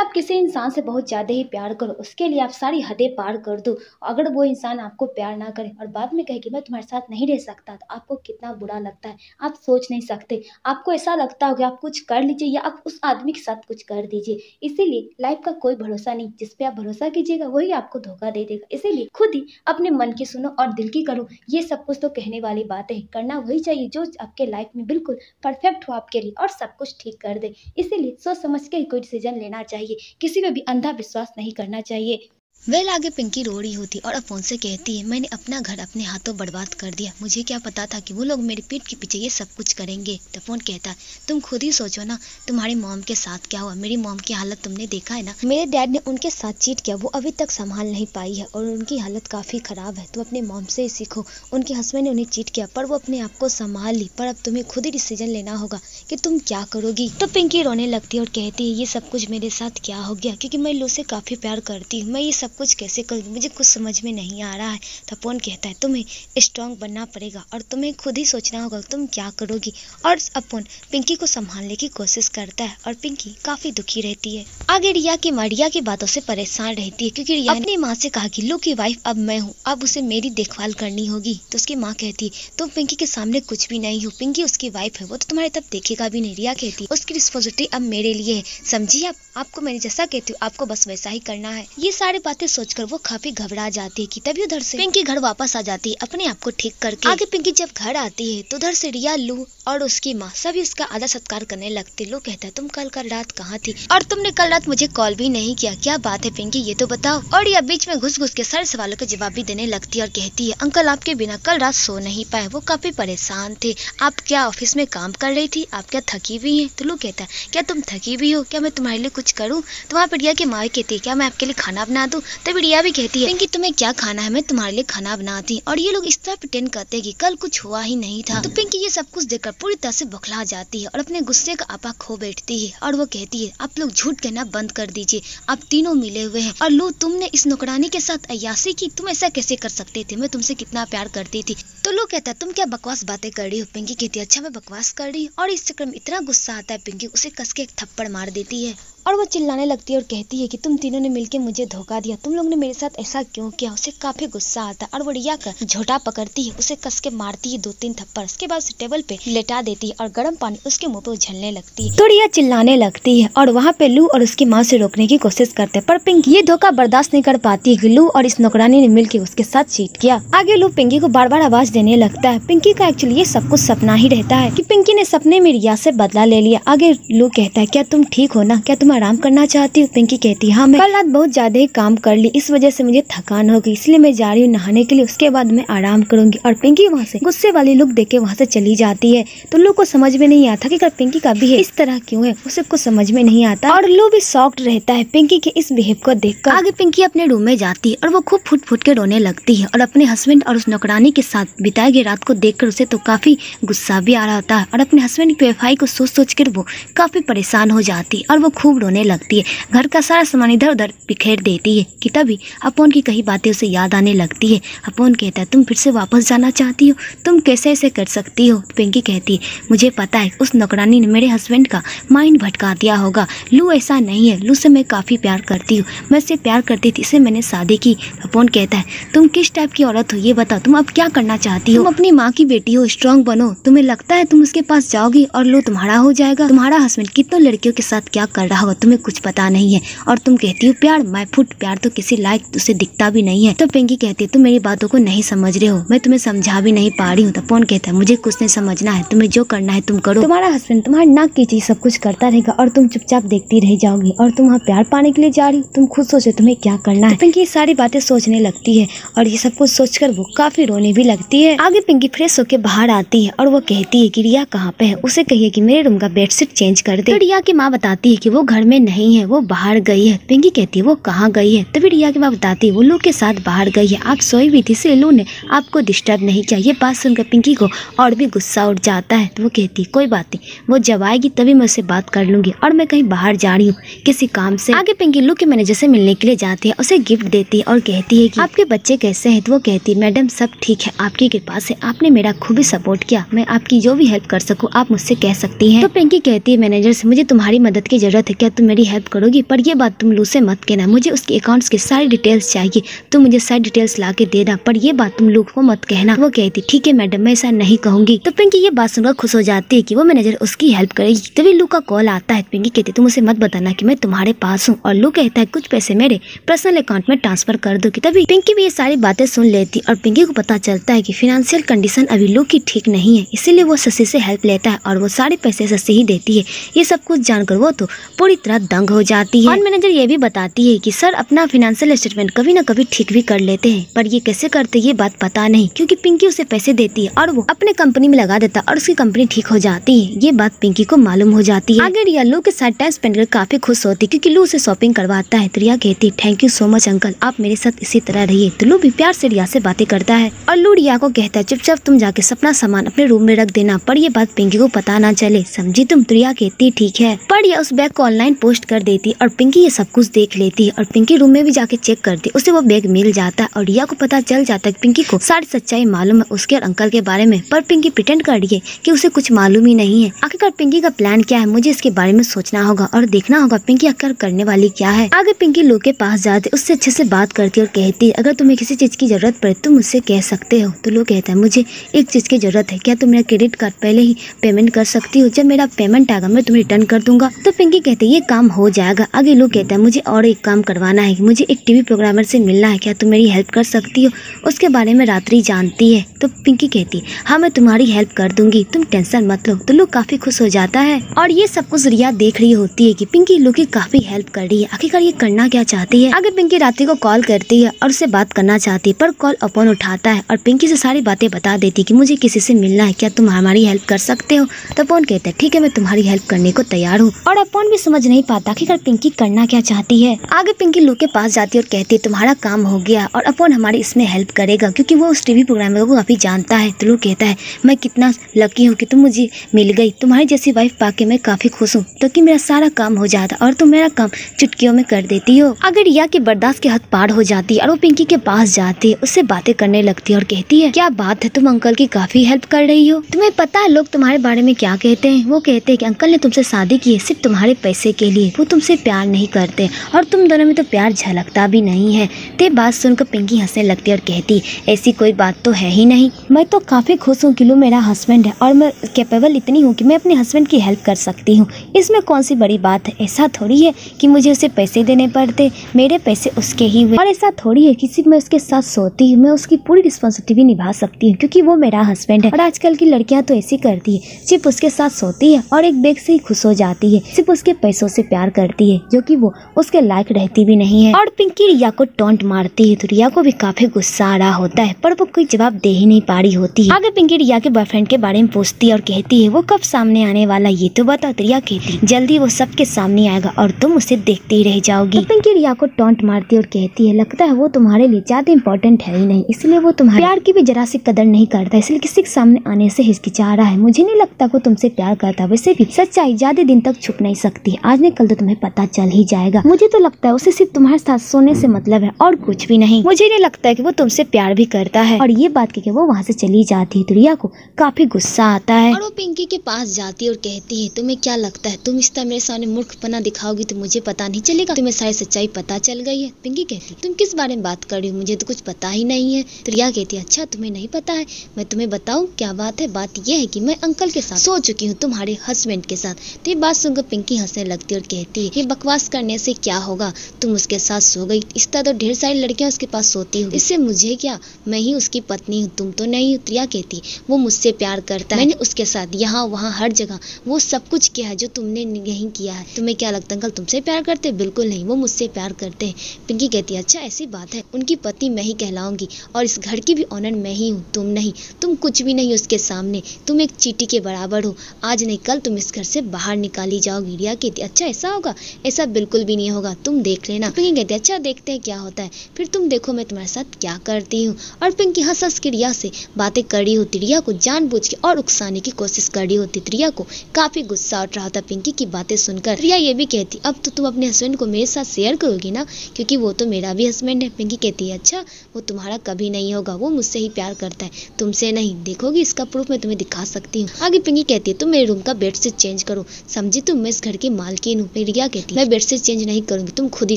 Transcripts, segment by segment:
आप किसी इंसान से बहुत ज़्यादा ही प्यार करो उसके लिए आप सारी हदें पार कर दो अगर वो इंसान आपको प्यार ना करे और बाद में कहे कि मैं तुम्हारे साथ नहीं रह सकता तो आपको कितना बुरा लगता है आप सोच नहीं सकते आपको ऐसा लगता होगा आप कुछ कर लीजिए या आप उस आदमी के साथ कुछ कर दीजिए इसीलिए लाइफ का कोई भरोसा नहीं जिस पर आप भरोसा कीजिएगा वही आपको धोखा दे देगा इसीलिए खुद ही अपने मन की सुनो और दिल की करो ये सब कुछ तो कहने वाली बात है करना वही चाहिए जो आपके लाइफ में बिल्कुल परफेक्ट हो आपके लिए और सब कुछ ठीक कर दे इसीलिए सोच समझ के ही कोई डिसीजन लेना चाहिए चाहिए किसी पर भी अंधा विश्वास नहीं करना चाहिए वेल आगे पिंकी रो रही होती और अपोन से कहती है मैंने अपना घर अपने हाथों बर्बाद कर दिया मुझे क्या पता था कि वो लोग मेरी पीठ के पीछे ये सब कुछ करेंगे तो फोन कहता है तुम खुद ही सोचो ना तुम्हारे मॉम के साथ क्या हुआ मेरी मॉम की हालत तुमने देखा है ना मेरे डैड ने उनके साथ चीट किया वो अभी तक संभाल नहीं पाई है और उनकी हालत काफ़ी ख़राब है तुम अपने मॉम से ही सीखो उनके हस्बैंड ने उन्हें चीट किया पर वो अपने आप को संभाल ली पर अब तुम्हें खुद ही डिसीजन लेना होगा की तुम क्या करोगी तो पिंकी रोने लगती है और कहती है ये सब कुछ मेरे साथ क्या हो गया क्यूँकी मैं लू से काफ़ी प्यार करती हूँ मैं ये सब सब कुछ कैसे कर मुझे कुछ समझ में नहीं आ रहा है तो तपोन कहता है तुम्हें स्ट्रांग बनना पड़ेगा और तुम्हें खुद ही सोचना होगा तुम क्या करोगी और अपोन पिंकी को संभालने की कोशिश करता है और पिंकी काफी दुखी रहती है आगे रिया की माँ रिया की बातों से परेशान रहती है क्योंकि रिया अपनी माँ से कहा कि लू की वाइफ अब मैं हूँ अब उसे मेरी देखभाल करनी होगी तो उसकी माँ कहती है तुम पिंकी के सामने कुछ भी नहीं हो पिंकी उसकी वाइफ है वो तो तुम्हारे तब देखेगा भी नहीं रिया कहती उसकी रिस्पॉन्सिबिलिटी अब मेरे लिए है समझिए आप, आपको मैंने जैसा कहती हूँ आपको बस वैसा ही करना है ये सारी बात बातें सोचकर वो काफी घबरा जाती है कि तभी उधर से पिंकी घर वापस आ जाती है अपने आप को ठीक करके आगे पिंकी जब घर आती है तो उधर से रिया लू और उसकी माँ सभी उसका आदर सत्कार करने लगते लू कहता है तुम कल कल रात कहाँ थी और तुमने कल रात मुझे कॉल भी नहीं किया क्या बात है पिंकी ये तो बताओ और यह बीच में घुस घुस के सारे सवालों के जवाब भी देने लगती है और कहती है अंकल आपके बिना कल रात सो नहीं पाए वो काफी परेशान थे आप क्या ऑफिस में काम कर रही थी आप क्या थकी हुई है तो लू कहता है क्या तुम थकी हुई हो क्या मैं तुम्हारे लिए कुछ करूँ तो वहाँ रिया की माँ कहती है क्या मैं आपके लिए खाना बना दूँ तभी रिया भी कहती है कि तुम्हें क्या खाना है मैं तुम्हारे लिए खाना बनाती और ये लोग इस तरह प्रटेंड करते हैं कि कल कुछ हुआ ही नहीं था तो पिंकी ये सब कुछ देखकर पूरी तरह से बौखला जाती है और अपने गुस्से का आपा खो बैठती है और वो कहती है आप लोग झूठ कहना बंद कर दीजिए आप तीनों मिले हुए हैं और लो तुमने इस नौकरानी के साथ अयासी की तुम ऐसा कैसे कर सकते थे मैं तुमसे कितना प्यार करती थी तो लो कहता है तुम क्या बकवास बातें कर रही हो पिंकी कहती है अच्छा मैं बकवास कर रही और इस चक्र में इतना गुस्सा आता है पिंकी उसे कस के एक थप्पड़ मार देती है और वो चिल्लाने लगती है और कहती है कि तुम तीनों ने मिलकर मुझे धोखा दिया तुम लोग ने मेरे साथ ऐसा क्यों किया उसे काफी गुस्सा आता है और वो रिया का झोटा पकड़ती है उसे कस के मारती है दो तीन थप्पड़ उसके बाद उसे टेबल पे लेटा देती है और गर्म पानी उसके मुंह पे उछलने लगती है तो रिया चिल्लाने लगती है और वहाँ पे लू और उसकी माँ से रोकने की कोशिश करते पर पिंक ये धोखा बर्दाश्त नहीं कर पाती है लू और इस नौकरानी ने के उसके साथ चीट किया आगे लू पिंकी को बार बार आवाज देने लगता है पिंकी का एक्चुअली ये सब कुछ सपना ही रहता है की पिंकी ने सपने में रिया से बदला ले लिया आगे लू कहता है क्या तुम ठीक हो ना क्या तुम तुम आराम करना चाहती हो पिंकी कहती हाँ मैं कल रात बहुत ज़्यादा ही काम कर ली इस वजह से मुझे थकान हो गई इसलिए मैं जा रही हूँ नहाने के लिए उसके बाद मैं आराम करूंगी और पिंकी वहाँ से गुस्से वाली लुक देख के वहाँ से चली जाती है तो लोग को समझ में नहीं आता की पिंकी का भी है इस तरह क्यूँ है उसे कुछ समझ में नहीं आता और लो भी सॉफ्ट रहता है पिंकी के इस बिहेव को देख कर आगे पिंकी अपने रूम में जाती है और वो खूब फुट फुट के रोने लगती है और अपने हस्बैंड और उस नौकरानी के साथ बिताई गई रात को देख उसे तो काफी गुस्सा भी आ रहा था और अपने हस्बैंड की वेफाई को सोच सोच कर वो काफी परेशान हो जाती है और वो खूब रोने लगती है घर का सारा सामान इधर उधर बिखेर देती है कि तभी अपोन की कही बातें उसे याद आने लगती है अपोन कहता है तुम फिर से वापस जाना चाहती हो तुम कैसे ऐसे कर सकती हो पिंकी कहती है मुझे पता है उस नौकरानी ने मेरे हस्बैंड का माइंड भटका दिया होगा लू ऐसा नहीं है लू से मैं काफ़ी प्यार करती हूँ मैं इसे प्यार करती थी इसे मैंने शादी की अपोन कहता है तुम किस टाइप की औरत हो ये बताओ तुम अब क्या करना चाहती हो तुम अपनी माँ की बेटी हो स्ट्रांग बनो तुम्हें लगता है तुम उसके पास जाओगी और लू तुम्हारा हो जाएगा तुम्हारा हस्बैंड कितनों लड़कियों के साथ क्या कर रहा होगा हो तुम्हें कुछ पता नहीं है और तुम कहती हो प्यार मैं फुट प्यार तो किसी लायक उसे दिखता भी नहीं है तो पिंकी कहती है तुम मेरी बातों को नहीं समझ रहे हो मैं तुम्हें समझा भी नहीं पा रही हूँ तपोन तो कहता है मुझे कुछ नहीं समझना है तुम्हें जो करना है तुम करो तुम्हारा हस्बैंड तुम्हारी नाक की चीज सब कुछ करता रहेगा और तुम चुपचाप देखती रह जाओगी और तुम वहाँ प्यार पाने के लिए जा रही हो तुम खुद सोचो तुम्हें क्या करना है तो पिंकी सारी बातें सोचने लगती है और ये सब कुछ सोचकर वो काफी रोने भी लगती है आगे पिंकी फ्रेश होकर बाहर आती है और वो कहती है की रिया कहाँ पे है उसे कहिए की मेरे रूम का बेडशीट चेंज कर दे तो रिया की माँ बताती है की वो घर घर में नहीं है वो बाहर गई है पिंकी कहती है वो कहाँ गई है तभी रिया के बाप बताती है वो लू के साथ बाहर गई है आप सोई हुई थी इसलिए लू ने आपको डिस्टर्ब नहीं किया ये बात सुनकर पिंकी को और भी गुस्सा उठ जाता है तो वो कहती है कोई बात नहीं वो जब आएगी तभी मैं उससे बात कर लूँगी और मैं कहीं बाहर जा रही हूँ किसी काम से आगे पिंकी लू के मैनेजर से मिलने के लिए जाती है उसे गिफ्ट देती है और कहती है कि आपके बच्चे कैसे हैं तो वो कहती है मैडम सब ठीक है आपकी कृपा से आपने मेरा खूब ही सपोर्ट किया मैं आपकी जो भी हेल्प कर सकूँ आप मुझसे कह सकती हैं तो पिंकी कहती है मैनेजर से मुझे तुम्हारी मदद की जरूरत है क्या है तुम मेरी हेल्प करोगी पर ये बात तुम लू से मत कहना मुझे उसके अकाउंट्स की सारी डिटेल्स चाहिए तुम मुझे सारी डिटेल्स ला के देना पर ये बात तुम लू को मत कहना वो कहती ठीक है मैडम मैं ऐसा नहीं कहूंगी तो पिंकी ये बात सुनकर खुश हो जाती है की वो मैनेजर उसकी हेल्प करेगी तभी लू का कॉल आता है पिंकी कहती तुम उसे मत बताना की मैं तुम्हारे पास हूँ और लू कहता है कुछ पैसे मेरे पर्सनल अकाउंट में ट्रांसफर कर दोगी तभी पिंकी भी ये सारी बातें सुन लेती और पिंकी को पता चलता है की फिनेंशियल कंडीशन अभी लू की ठीक नहीं है इसीलिए वो शशि से हेल्प लेता है और वो सारे पैसे ससी ही देती है ये सब कुछ जानकर वो तो पूरी तरह दंग हो जाती है मैनेजर ये भी बताती है कि सर अपना फाइनेंशियल स्टेटमेंट कभी न कभी ठीक भी कर लेते हैं पर ये कैसे करते ये बात पता नहीं क्योंकि पिंकी उसे पैसे देती है और वो अपने कंपनी में लगा देता और उसकी कंपनी ठीक हो जाती है ये बात पिंकी को मालूम हो जाती है आगे रिया लू के साथ टाइम स्पेंड कर काफी खुश होती क्यूँकी लू उसे शॉपिंग करवाता है रिया कहती thank you so much uncle आप मेरे साथ इसी तरह रहिए तो लू भी प्यार से रिया से बातें करता है और लू रिया को कहता है चुपचाप तुम जाके सपना सामान अपने रूम में रख देना पर ये बात पिंकी को पता ना चले समझी तुम तो रिया कहती ठीक है पर उस बैग को ऑनलाइन ऑनलाइन पोस्ट कर देती और पिंकी ये सब कुछ देख लेती और पिंकी रूम में भी जाके चेक करती उसे वो बैग मिल जाता है और रिया को पता चल जाता है पिंकी को सारी सच्चाई मालूम है उसके और अंकल के बारे में पर पिंकी प्रिटेंड कर रही है की उसे कुछ मालूम ही नहीं है आखिरकार पिंकी का प्लान क्या है मुझे इसके बारे में सोचना होगा और देखना होगा पिंकी आखिर करने वाली क्या है आगे पिंकी लोग के पास जाती उससे अच्छे से बात करती और कहती अगर तुम्हें किसी चीज की जरूरत पड़े तुम मुझसे कह सकते हो तो लोग कहता है मुझे एक चीज की जरूरत है क्या तुम मेरा क्रेडिट कार्ड पहले ही पेमेंट कर सकती हो जब मेरा पेमेंट आएगा मैं तुम्हें रिटर्न कर दूंगा तो पिंकी कहती ये काम हो जाएगा आगे लोग कहता है मुझे और एक काम करवाना है मुझे एक टीवी प्रोग्रामर से मिलना है क्या तुम मेरी हेल्प कर सकती हो उसके बारे में रात्रि जानती है तो पिंकी कहती है हाँ मैं तुम्हारी हेल्प कर दूंगी तुम टेंशन मत लो तो लोग काफी खुश हो जाता है और ये सब कुछ रिया देख रही होती है की पिंकी लोग की काफी हेल्प कर रही है आखिरकार ये करना क्या चाहती है आगे पिंकी रात्रि को कॉल करती है और उससे बात करना चाहती है पर कॉल अपन उठाता है और पिंकी से सारी बातें बता देती की मुझे किसी से मिलना है क्या तुम हमारी हेल्प कर सकते हो तो अपन कहते हैं ठीक है मैं तुम्हारी हेल्प करने को तैयार हूँ और अपन भी समझ समझ नहीं पाता कि पिंकी करना क्या चाहती है आगे पिंकी लू के पास जाती है और कहती है तुम्हारा काम हो गया और अपन हमारी इसमें हेल्प करेगा क्योंकि वो उस टीवी प्रोग्राम को काफ़ी जानता है तो लू कहता है मैं कितना लकी हूँ कि तुम मुझे मिल गई तुम्हारी जैसी वाइफ पाके मैं काफ़ी खुश हूँ तो की मेरा सारा काम हो जाता और तुम मेरा काम चुटकियों में कर देती हो अगर रिया के बर्दाश्त के हद पार हो जाती है और वो पिंकी के पास जाती है उससे बातें करने लगती है और कहती है क्या बात है तुम अंकल की काफ़ी हेल्प कर रही हो तुम्हें पता है लोग तुम्हारे बारे में क्या कहते हैं वो कहते हैं कि अंकल ने तुमसे शादी की है सिर्फ तुम्हारे पैसे पैसे के लिए वो तुमसे प्यार नहीं करते और तुम दोनों में तो प्यार झलकता भी नहीं है ते बात सुनकर पिंकी हंसने लगती और कहती ऐसी कोई बात तो है ही नहीं मैं तो काफ़ी खुश हूँ कि मेरा हस्बैंड है और मैं कैपेबल इतनी हूँ कि मैं अपने हस्बैंड की हेल्प कर सकती हूँ इसमें कौन सी बड़ी बात है ऐसा थोड़ी है कि मुझे उसे पैसे देने पड़ते मेरे पैसे उसके ही हुए और ऐसा थोड़ी है किसी सिर्फ मैं उसके साथ सोती हूँ मैं उसकी पूरी रिस्पॉन्सिबिलिटी निभा सकती हूँ क्योंकि वो मेरा हस्बैंड है और आजकल की लड़कियाँ तो ऐसी करती है सिर्फ उसके साथ सोती है और एक बेग से ही खुश हो जाती है सिर्फ उसके पैसों जिसो से प्यार करती है जो कि वो उसके लायक रहती भी नहीं है और पिंकी रिया को टोंट मारती है तो रिया को भी काफी गुस्सा आ रहा होता है पर वो कोई जवाब दे ही नहीं पा रही होती है आगे पिंकी रिया के बॉयफ्रेंड के बारे में पूछती है और कहती है वो कब सामने आने वाला ये तो बताओ तो रिया कहती जल्दी वो सबके सामने आएगा और तुम उसे देखते ही रह जाओगी तो पिंकी रिया को टोंट मारती और कहती है लगता है वो तुम्हारे लिए ज्यादा इम्पोर्टेंट है ही नहीं इसलिए वो तुम्हारे प्यार की भी जरा सी कदर नहीं करता इसलिए किसी के सामने आने से हिचकिचा रहा है मुझे नहीं लगता वो तुमसे प्यार करता वैसे भी सच्चाई ज्यादा दिन तक छुप नहीं सकती आज नहीं कल तो तुम्हें पता चल ही जाएगा मुझे तो लगता है उसे सिर्फ तुम्हारे साथ सोने से मतलब है और कुछ भी नहीं मुझे नहीं लगता है कि वो तुमसे प्यार भी करता है और ये बात कहकर वो वहाँ से चली जाती है तो को काफी गुस्सा आता है और वो पिंकी के पास जाती है और कहती है तुम्हें क्या लगता है तुम इस तरह मेरे सामने मूर्खपना दिखाओगी तो मुझे पता नहीं चलेगा तुम्हें सारी सच्चाई पता चल गई है पिंकी कहती है तुम किस बारे में बात कर रही हो मुझे तो कुछ पता ही नहीं है तो कहती है अच्छा तुम्हें नहीं पता है मैं तुम्हें बताऊँ क्या बात है बात यह है की मैं अंकल के साथ सो चुकी हूँ तुम्हारे हस्बैंड के साथ तो ये बात सुनकर पिंकी हंसने लग लगती और कहती ये बकवास करने से क्या होगा तुम उसके साथ सो गई इस तरह तो ढेर सारी लड़कियां उसके पास सोती हूँ इससे मुझे क्या मैं ही उसकी पत्नी हूँ तुम तो नहीं प्रिया कहती वो मुझसे प्यार करता है मैंने उसके साथ यहाँ वहाँ हर जगह वो सब कुछ किया है जो तुमने नहीं किया है तुम्हें क्या लगता अंकल तुमसे प्यार करते बिल्कुल नहीं वो मुझसे प्यार करते हैं पिंकी कहती है अच्छा ऐसी बात है उनकी पति मैं ही कहलाऊंगी और इस घर की भी ऑनर मैं ही हूँ तुम नहीं तुम कुछ भी नहीं उसके सामने तुम एक चीटी के बराबर हो आज नहीं कल तुम इस घर से बाहर निकाली जाओगी रिया कहती अच्छा ऐसा होगा ऐसा बिल्कुल भी नहीं होगा तुम देख लेना पिंकी कहती है अच्छा देखते हैं क्या होता है फिर तुम देखो मैं तुम्हारे साथ क्या करती हूँ और पिंकी हंस हंस के रिया से बातें कर रही होती रिया को जान के और उकसाने की कोशिश कर रही होती रिया को काफी गुस्सा उठ रहा था पिंकी की बातें सुनकर रिया ये भी कहती अब तो तुम अपने हस्बैंड को मेरे साथ शेयर करोगी ना क्योंकि वो तो मेरा भी हस्बैंड है पिंकी कहती है अच्छा वो तुम्हारा कभी नहीं होगा वो मुझसे ही प्यार करता है तुमसे नहीं देखोगी इसका प्रूफ मैं तुम्हें दिखा सकती हूँ आगे पिंकी कहती है तुम मेरे रूम का बेड चेंज करो समझी तुम मैं इस घर की माल लड़की क्या कहती मैं बेडशीट चेंज नहीं करूंगी तुम खुद ही